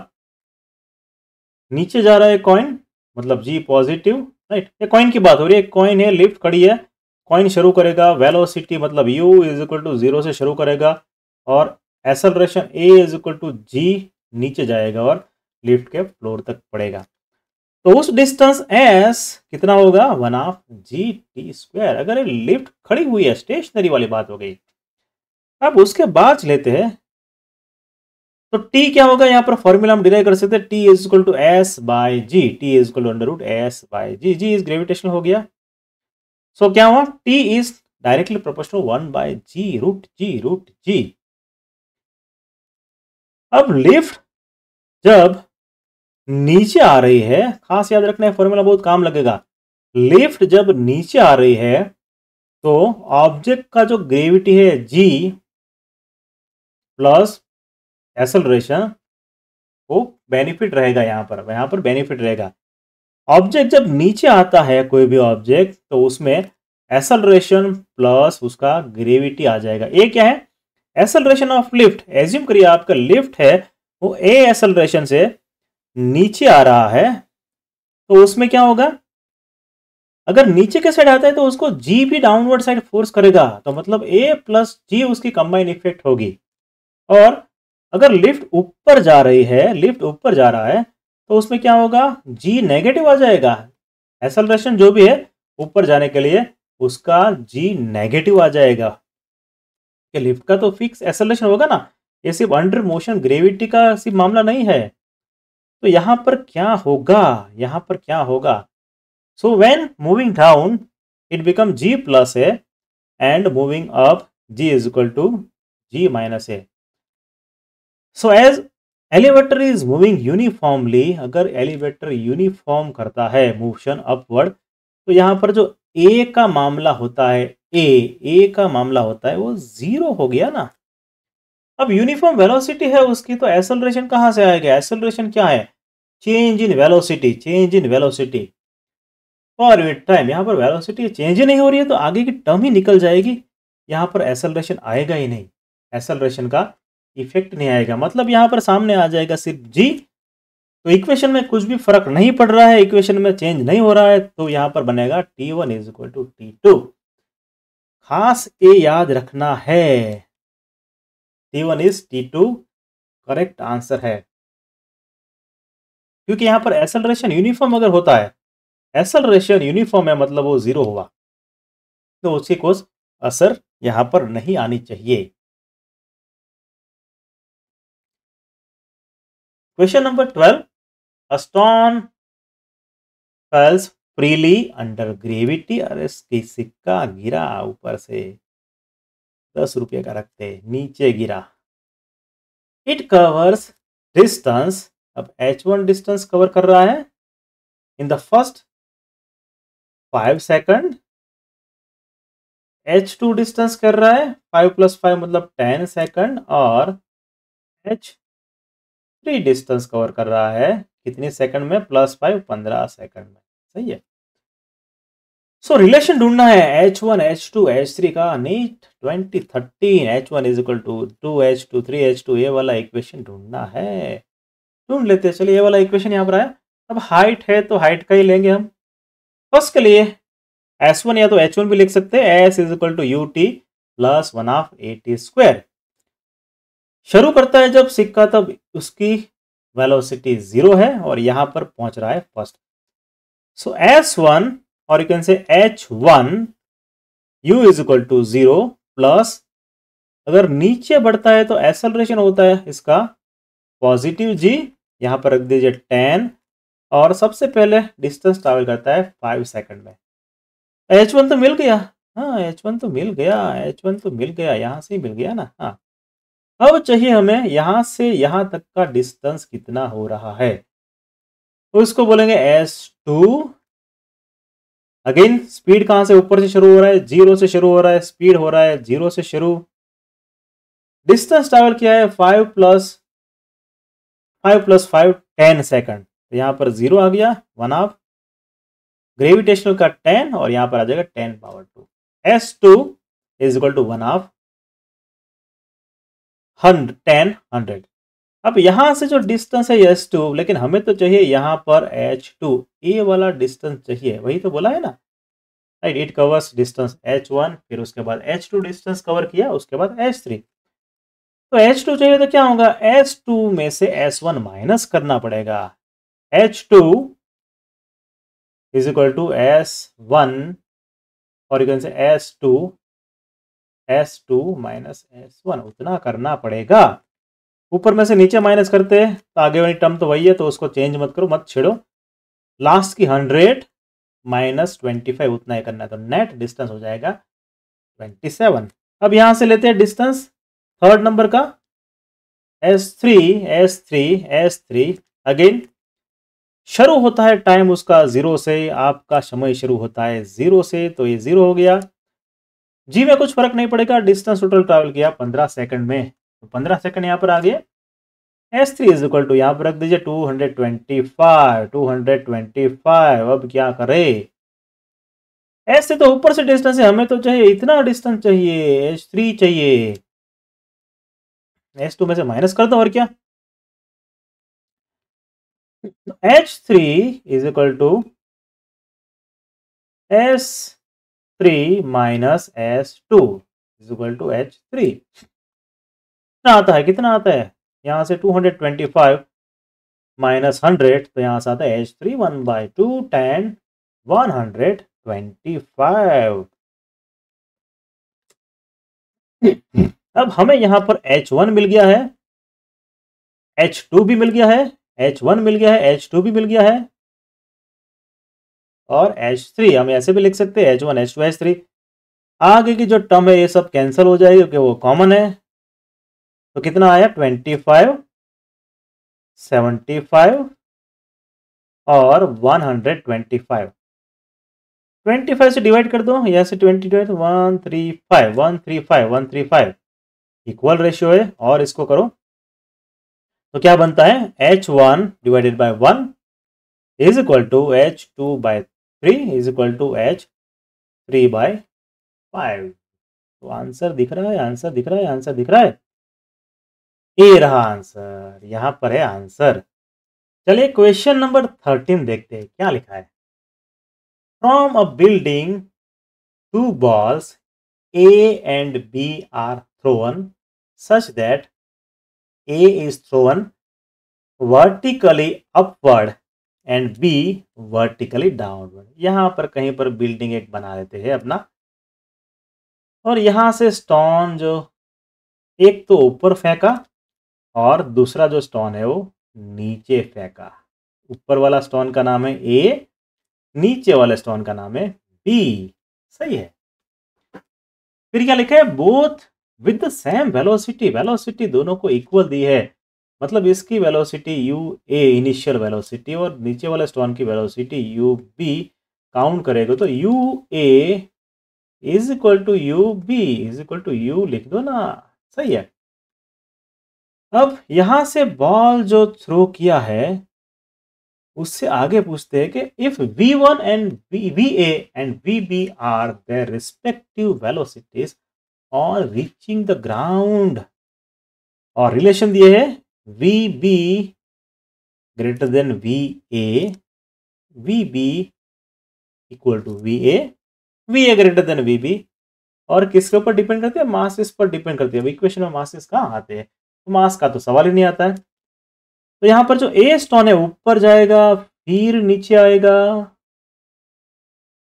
नीचे जा रहा है कॉइन मतलब जी पॉजिटिव राइट ये कॉइन की बात हो रही है कॉइन है लिफ्ट खड़ी है कॉइन शुरू करेगा वेलोसिटी मतलब U is equal to zero से शुरू करेगा और acceleration A is equal to G नीचे जाएगा और लिफ्ट के फ्लोर तक पड़ेगा तो उस डिस्टेंस एस कितना होगा one of G T square अगर लिफ्ट खड़ी हुई है स्टेशनरी वाली बात हो गई अब उसके बाद लेते हैं तो टी क्या होगा यहां पर फॉर्मूला हम डिराइव कर सकते T is equal to S by G T is equal to under root S by G G is gravitational हो गया सो so, क्या हुआ T is directly proportional one by G root G root G अब लिफ्ट जब नीचे आ रही है खास याद रखना है फॉर्मूला बहुत काम लगेगा लिफ्ट जब नीचे आ रही है तो ऑब्जेक्ट का जो ग्रेविटी है जी प्लस एसलरेशन वो बेनिफिट रहेगा यहां पर यहां पर बेनिफिट रहेगा ऑब्जेक्ट जब नीचे आता है कोई भी ऑब्जेक्ट तो उसमें एसलरेशन प्लस उसका ग्रेविटी आ जाएगा ये क्या है एसलरेशन ऑफ लिफ्ट एज्यूम करिए आपका लिफ्ट है वो ए एसलरेशन से नीचे आ रहा है तो उसमें क्या होगा अगर नीचे के साइड आता है तो उसको जी भी डाउनवर्ड साइड फोर्स करेगा तो मतलब ए प्लस जी उसकी कंबाइन इफेक्ट होगी और अगर लिफ्ट ऊपर जा रही है लिफ्ट ऊपर जा रहा है तो उसमें क्या होगा जी नेगेटिव आ जाएगा एसलेशन जो भी है ऊपर जाने के लिए उसका जी नेगेटिव आ जाएगा लिफ्ट का तो फिक्स एसलेशन होगा ना ये सिर्फ अंडर मोशन ग्रेविटी का सिर्फ मामला नहीं है तो यहां पर क्या होगा यहां पर क्या होगा so when moving down it become G plus A and moving up G is equal to G minus A so as elevator is moving uniformly अगर एलिवेटर यूनिफॉर्म करता है मूवशन अपवर्ड तो यहां पर जो ए का मामला होता है ए ए का मामला होता है वो जीरो हो गया ना अब यूनिफॉर्म वेलोसिटी है उसकी तो एसलरेशन कहां से आएगा एसलरेशन क्या है change in velocity change in velocity for with time यहाँ पर वेलोसिटी चेंज ही नहीं हो रही है तो आगे की टर्म ही निकल जाएगी यहाँ पर एसलरेशन आएगा ही नहीं एसलरेशन का इफेक्ट नहीं आएगा मतलब यहाँ पर सामने आ जाएगा सिर्फ जी तो इक्वेशन में कुछ भी फर्क नहीं पड़ रहा है इक्वेशन में चेंज नहीं हो रहा है तो यहाँ पर बनेगा T one is equal to T two खास ए याद रखना है T one is T two correct answer है क्योंकि यहाँ पर एसलरेशन यूनिफॉर्म अगर होता है एसलरेशन यूनिफॉर्म है मतलब वो जीरो हुआ तो उसकी कोस असर यहाँ पर नहीं आनी चाहिए question number twelve a stone falls freely under gravity अरे सिक्का गिरा ऊपर से दस रुपये का रखते नीचे गिरा इट कवर्स डिस्टेंस अब एच वन डिस्टेंस कवर कर रहा है in the first five second H two distance कर रहा है फाइव प्लस फाइव मतलब टेन सेकंड और एच थ्री डिस्टेंस कवर कर रहा है कितने सेकंड में प्लस फाइव पंद्रह सेकंड में सही है सो रिलेशन ढूंढना है H one H two H three का NEET twenty thirteen H one is equal to two H two three H two ये वाला इक्वेशन ढूंढना है ढूंढ लेते हैं चलिए ये वाला इक्वेशन यहाँ पर आया अब हाइट है तो हाइट का ही लेंगे हम फर्स्ट के लिए एस वन या तो एच वन भी लिख सकते हैं S is equal to U T plus one of A T square शुरू करता है जब सिक्का तब उसकी वेलोसिटी जीरो है और यहां पर पहुंच रहा है फर्स्ट सो एस वन और U can say H one U is equal to zero plus अगर नीचे बढ़ता है तो एसलरेशन होता है इसका पॉजिटिव जी यहाँ पर रख दीजिए टेन और सबसे पहले डिस्टेंस ट्रैवल करता है फाइव सेकंड में एच वन तो मिल गया हाँ एच वन तो मिल गया एच वन तो मिल गया यहाँ से ही मिल गया ना हाँ अब चाहिए हमें यहाँ से यहाँ तक का डिस्टेंस कितना हो रहा है उसको तो बोलेंगे एस टू अगेन स्पीड कहाँ से ऊपर से शुरू हो रहा है जीरो से शुरू हो रहा है स्पीड हो रहा है जीरो से शुरू डिस्टेंस ट्रैवल किया है five plus five plus five ten second तो यहाँ पर जीरो आ गया वन ऑफ ग्रेविटेशनल का टेन और यहाँ पर आ जाएगा ten power two S two is equal to one of hundred ten hundred अब यहां से जो डिस्टेंस है एस टू लेकिन हमें तो चाहिए यहां पर एच टू ए वाला डिस्टेंस चाहिए वही तो बोला है ना right it covers distance H one फिर उसके बाद एच टू डिस्टेंस कवर किया उसके बाद एच थ्री तो एच टू चाहिए तो क्या होगा एच टू में से एस वन माइनस करना पड़ेगा H two is equal to S one और से S two S two minus S one उतना करना पड़ेगा ऊपर में से नीचे माइनस करते हैं तो आगे वाली टर्म तो वही है तो उसको चेंज मत करो मत छेड़ो लास्ट की हंड्रेड माइनस ट्वेंटी फाइव उतना ही करना है तो नेट डिस्टेंस हो जाएगा ट्वेंटी सेवन अब यहां से लेते हैं डिस्टेंस थर्ड नंबर का S three S three S three again शुरू होता है टाइम उसका ज़ीरो से आपका समय शुरू होता है ज़ीरो से तो ये ज़ीरो हो गया जी में कुछ फर्क नहीं पड़ेगा डिस्टेंस टोटल ट्रैवल किया पंद्रह सेकंड में तो पंद्रह सेकंड यहाँ पर आ गया S three is equal to यहाँ पर रख दीजिए two hundred twenty five two hundred twenty five अब क्या करे एस से तो ऊपर से डिस्टेंस है हमें तो चाहिए इतना डिस्टेंस चाहिए एच थ्री चाहिए एच टू में से माइनस कर दो और क्या H three is equal to S three minus S two is equal to H three कितना आता है कितना आता है यहाँ से two hundred twenty five minus hundred तो यहां से आता है H three one by two ten one hundred twenty five अब हमें यहाँ पर एच वन मिल गया है एच टू भी मिल गया है एच वन मिल गया है एच टू भी मिल गया है और एच थ्री हम ऐसे भी लिख सकते हैं H one H two H three आगे की जो टर्म है ये सब कैंसिल हो जाएगी क्योंकि वो कॉमन है तो कितना आया ट्वेंटी फाइव सेवेंटी फाइव और one hundred twenty five twenty five से डिवाइड कर दो यहाँ से twenty one three five one three five one three five equal ratio है और इसको करो तो क्या बनता है H one divided by one is equal to H two by three is equal to H three by five तो आंसर दिख रहा है आंसर दिख रहा है आंसर दिख रहा है ये रहा आंसर यहां पर है आंसर चलिए क्वेश्चन नंबर थर्टीन देखते हैं क्या लिखा है from a building two balls A and B are thrown such that A is thrown vertically upward and B vertically downward यहां पर कहीं पर बिल्डिंग एक बना लेते हैं अपना और यहां से स्टोन जो एक तो ऊपर फेंका और दूसरा जो स्टोन है वो नीचे फेंका ऊपर वाला स्टोन का नाम है ए नीचे वाले स्टोन का नाम है बी सही है फिर क्या लिखा है both with the same velocity velocity दोनों को इक्वल दी है मतलब इसकी velocity U A initial velocity और नीचे वाले स्टोन की वेलोसिटी यू बी काउंट करेगा तो U A is equal to U B is equal to U लिख दो ना सही है अब यहां से बॉल जो थ्रो किया है उससे आगे पूछते हैं कि if one and V A and V B are their respective velocities और रीचिंग द ग्राउंड और रिलेशन दिए है V B greater than V A V B equal to V A V A greater than V B और किसके ऊपर डिपेंड करते हैं मासेस पर डिपेंड करते हैं इक्वेशन में मासेस कहाँ आते हैं तो मास का तो सवाल ही नहीं आता है तो यहां पर जो ए स्टोन है ऊपर जाएगा फिर नीचे आएगा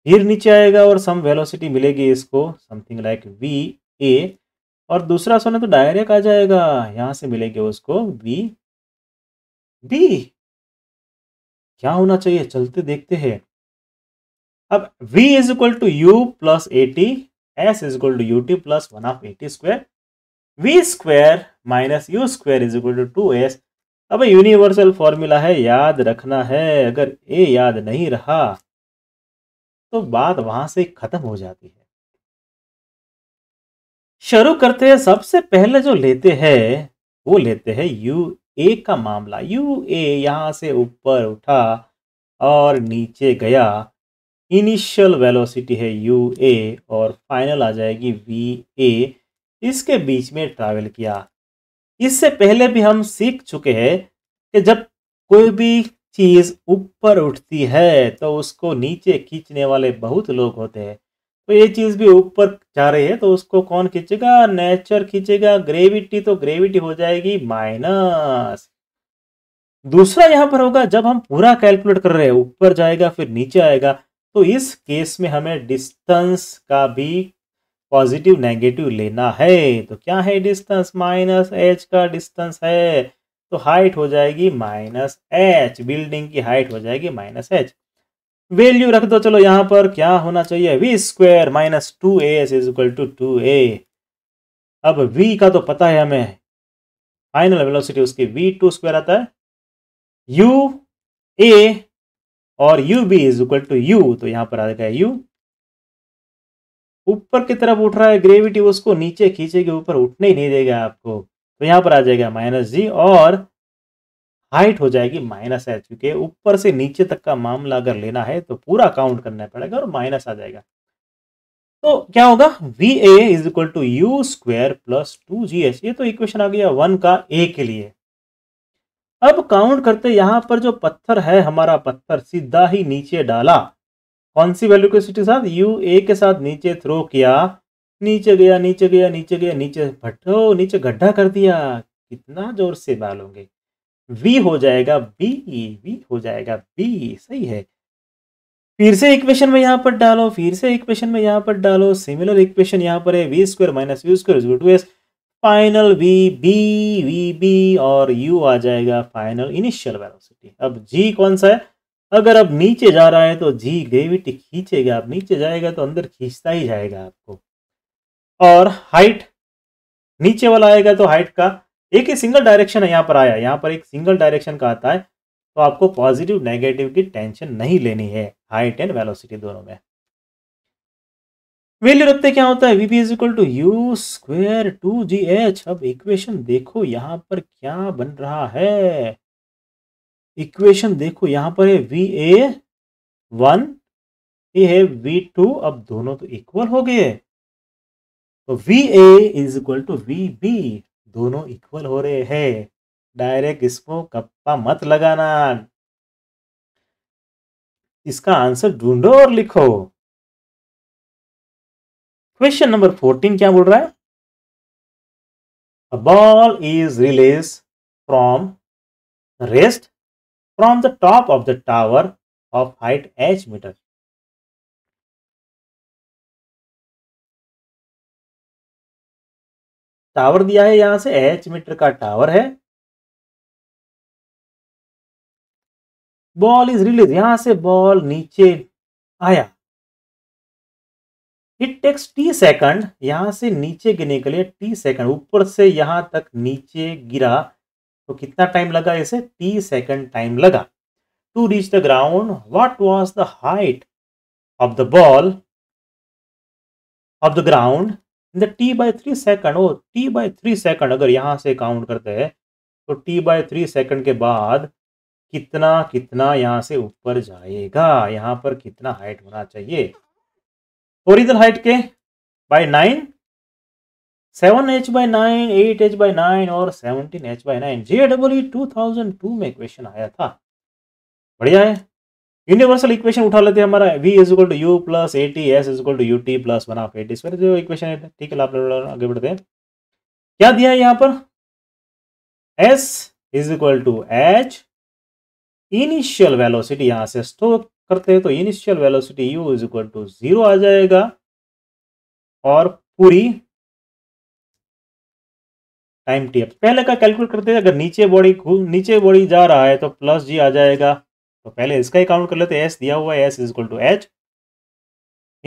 फिर नीचे आएगा और सम वेलोसिटी मिलेगी इसको समथिंग लाइक वी ए और दूसरा सोना तो डायरेक्ट आ जाएगा यहां से मिलेंगे उसको बी बी क्या होना चाहिए चलते देखते हैं अब v is equal to you plus A T S is equal to U T plus one of A T square we square minus you square is equal to two S अब यूनिवर्सल फॉर्मूला है याद रखना है अगर ए याद नहीं रहा तो बात वहां से खत्म हो जाती है शुरू करते हैं सबसे पहले जो लेते हैं वो लेते हैं यू ए का मामला यू ए यहाँ से ऊपर उठा और नीचे गया इनिशियल वेलोसिटी है यू ए और फाइनल आ जाएगी वी ए इसके बीच में ट्रैवल किया इससे पहले भी हम सीख चुके हैं कि जब कोई भी चीज़ ऊपर उठती है तो उसको नीचे खींचने वाले बहुत लोग होते हैं तो ये चीज़ भी ऊपर जा रही है तो उसको कौन खींचेगा नेचर खींचेगा ग्रेविटी तो ग्रेविटी हो जाएगी माइनस दूसरा यहाँ पर होगा जब हम पूरा कैलकुलेट कर रहे हैं ऊपर जाएगा फिर नीचे आएगा तो इस केस में हमें डिस्टेंस का भी पॉजिटिव नेगेटिव लेना है तो क्या है डिस्टेंस माइनस एच का डिस्टेंस है तो हाइट हो जाएगी माइनस एच बिल्डिंग की हाइट हो जाएगी माइनस एच वैल्यू रख दो चलो यहां पर क्या होना चाहिए V square minus two A S is equal to two A अब v का तो पता है हमें फाइनल वेलोसिटी उसकी v टू स्क्वायर आता है u a और U B is equal to U तो यहां पर आ गया u ऊपर की तरफ उठ रहा है ग्रेविटी उसको नीचे खींचेगी ऊपर उठने ही नहीं देगा आपको तो यहां पर आ जाएगा माइनस जी और हाइट हो जाएगी माइनस है क्योंकि ऊपर से नीचे तक का मामला अगर लेना है तो पूरा काउंट करना पड़ेगा और माइनस आ जाएगा तो क्या होगा V A is equal to U square plus two ji H ये तो इक्वेशन आ गया वन का ए के लिए अब काउंट करते यहां पर जो पत्थर है हमारा पत्थर सीधा ही नीचे डाला कौन सी वैल्यू के के साथ यू ए के साथ नीचे थ्रो किया नीचे गया नीचे गया नीचे गया नीचे भट्टो नीचे गड्ढा कर दिया कितना जोर से डालोगे वी हो जाएगा बी वी हो जाएगा बी सही है फिर से इक्वेशन में यहां पर डालो फिर से इक्वेशन में यहां पर डालो सिमिलर इक्वेशन यहां पर है V square minus you square two S final V B V B और यू आ जाएगा फाइनल इनिशियल वेलोसिटी अब जी कौन सा है अगर अब नीचे जा रहा है तो जी ग्रेविटी खींचेगा आप नीचे जाएगा तो अंदर खींचता ही जाएगा आपको और हाइट नीचे वाला आएगा तो हाइट का एक ही सिंगल डायरेक्शन है यहाँ पर आया यहाँ पर एक सिंगल डायरेक्शन का आता है तो आपको पॉजिटिव नेगेटिव की टेंशन नहीं लेनी है हाइट एंड वेलोसिटी दोनों में वैल्यू रखते क्या होता है V P is equal to U square two ji H अब इक्वेशन देखो यहाँ पर क्या बन रहा है इक्वेशन देखो यहाँ पर है वी ए वन ये है वी टू अब दोनों तो इक्वल हो गए तो V A is equal to V B दोनों इक्वल हो रहे हैं डायरेक्ट इसको कप्पा मत लगाना इसका आंसर ढूंढो और लिखो क्वेश्चन नंबर फोर्टीन क्या बोल रहा है ball is release from rest from the top of the tower of height H meter tower दिया है यहां से एच मीटर का टावर है बॉल इज रिलीज यहां से बॉल नीचे आया इट टेक्स टी सेकंड यहां से नीचे गिरने के लिए टी सेकंड ऊपर से यहां तक नीचे गिरा तो कितना टाइम लगा इसे टी सेकंड टाइम लगा to reach the ground what was the height of the ball of the ground in the T by three second वो टी बाय थ्री सेकंड अगर यहाँ से काउंट करते हैं तो टी बाय थ्री सेकंड के बाद कितना कितना यहाँ से ऊपर जाएगा यहाँ पर कितना हाइट होना चाहिए ओरिजिनल हाइट के by nine seven H by nine eight H by nine और seventeen H by nine J W two thousand two में क्वेश्चन आया था बढ़िया है यूनिवर्सल इक्वेशन उठा लेते हैं हमारा V is equal to you plus A T S is equal to U T plus one of A T square जो इक्वेशन है ठीक है आप आगे बढ़ते हैं क्या दिया है यहाँ पर S is equal to H initial velocity यहाँ से स्टोर करते हैं तो initial velocity you is equal to zero आ जाएगा और पूरी टाइम टी पहले का कैलकुलेट करते हैं अगर नीचे बॉडी नीचे बॉडी जा रहा है तो प्लस जी आ जाएगा तो पहले इसका ही काउंट कर लेते एस दिया हुआ है S is equal to H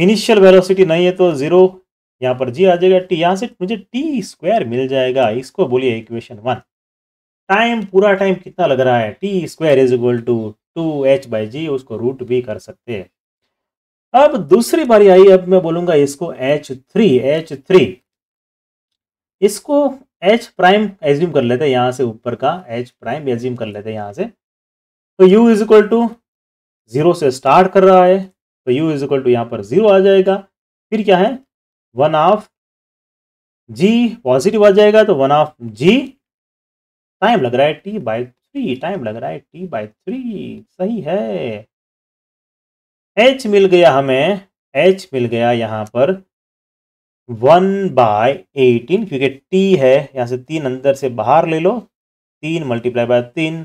initial velocity नहीं है तो जीरो यहाँ पर जी आ जाएगा टी यहाँ से मुझे टी स्क्वायर मिल जाएगा इसको बोलिए इक्वेशन वन टाइम पूरा टाइम कितना लग रहा है T square is equal to two H by G उसको रूट भी कर सकते हैं अब दूसरी बारी आई अब मैं बोलूंगा इसको एच थ्री एच थ्री इसको एच प्राइम एज्यूम कर लेते हैं यहाँ से ऊपर का एच प्राइम एज्यूम कर लेते हैं यहाँ से तो u is equal to zero से स्टार्ट कर रहा है तो u इज इक्वल टू यहां पर जीरो आ जाएगा फिर क्या है वन ऑफ g पॉजिटिव आ जाएगा तो वन ऑफ g टाइम लग रहा है t बाई थ्री टाइम लग रहा है t बाय थ्री सही है h मिल गया हमें h मिल गया यहां पर वन बाय एटीन क्योंकि t है यहां से तीन अंदर से बाहर ले लो तीन मल्टीप्लाई बाय तीन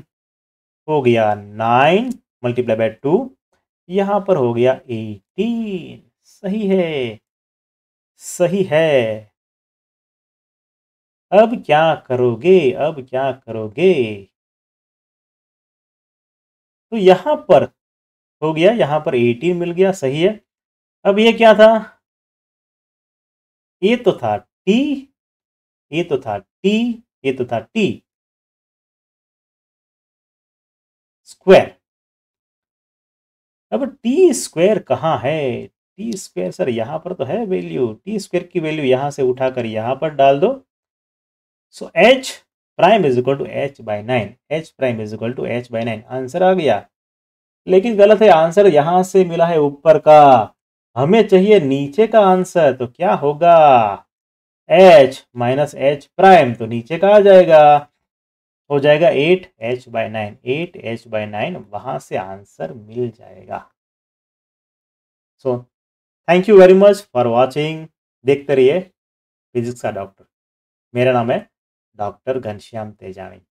हो गया नाइन मल्टीप्लाई बाय टू यहाँ पर हो गया एटीन सही है सही है अब क्या करोगे अब क्या करोगे तो यहाँ पर हो गया यहाँ पर एटीन मिल गया सही है अब ये क्या था ये तो था टी ये तो था टी ये तो था टी स्क्वायर अब टी स्क्वायर कहाँ है टी स्क्वायर सर यहाँ पर तो है वैल्यू टी स्क्वायर की वैल्यू यहाँ से उठाकर यहाँ पर डाल दो so H prime is equal to H by nine H prime is equal to H by nine answer आ गया लेकिन गलत है आंसर यहाँ से मिला है ऊपर का हमें चाहिए नीचे का आंसर तो क्या होगा एच माइनस एच प्राइम तो नीचे का आ जाएगा हो जाएगा eight H by nine eight H by nine वहां से आंसर मिल जाएगा so thank you very much for watching देखते रहिए फिजिक्स का डॉक्टर मेरा नाम है डॉक्टर घनश्याम तेजानी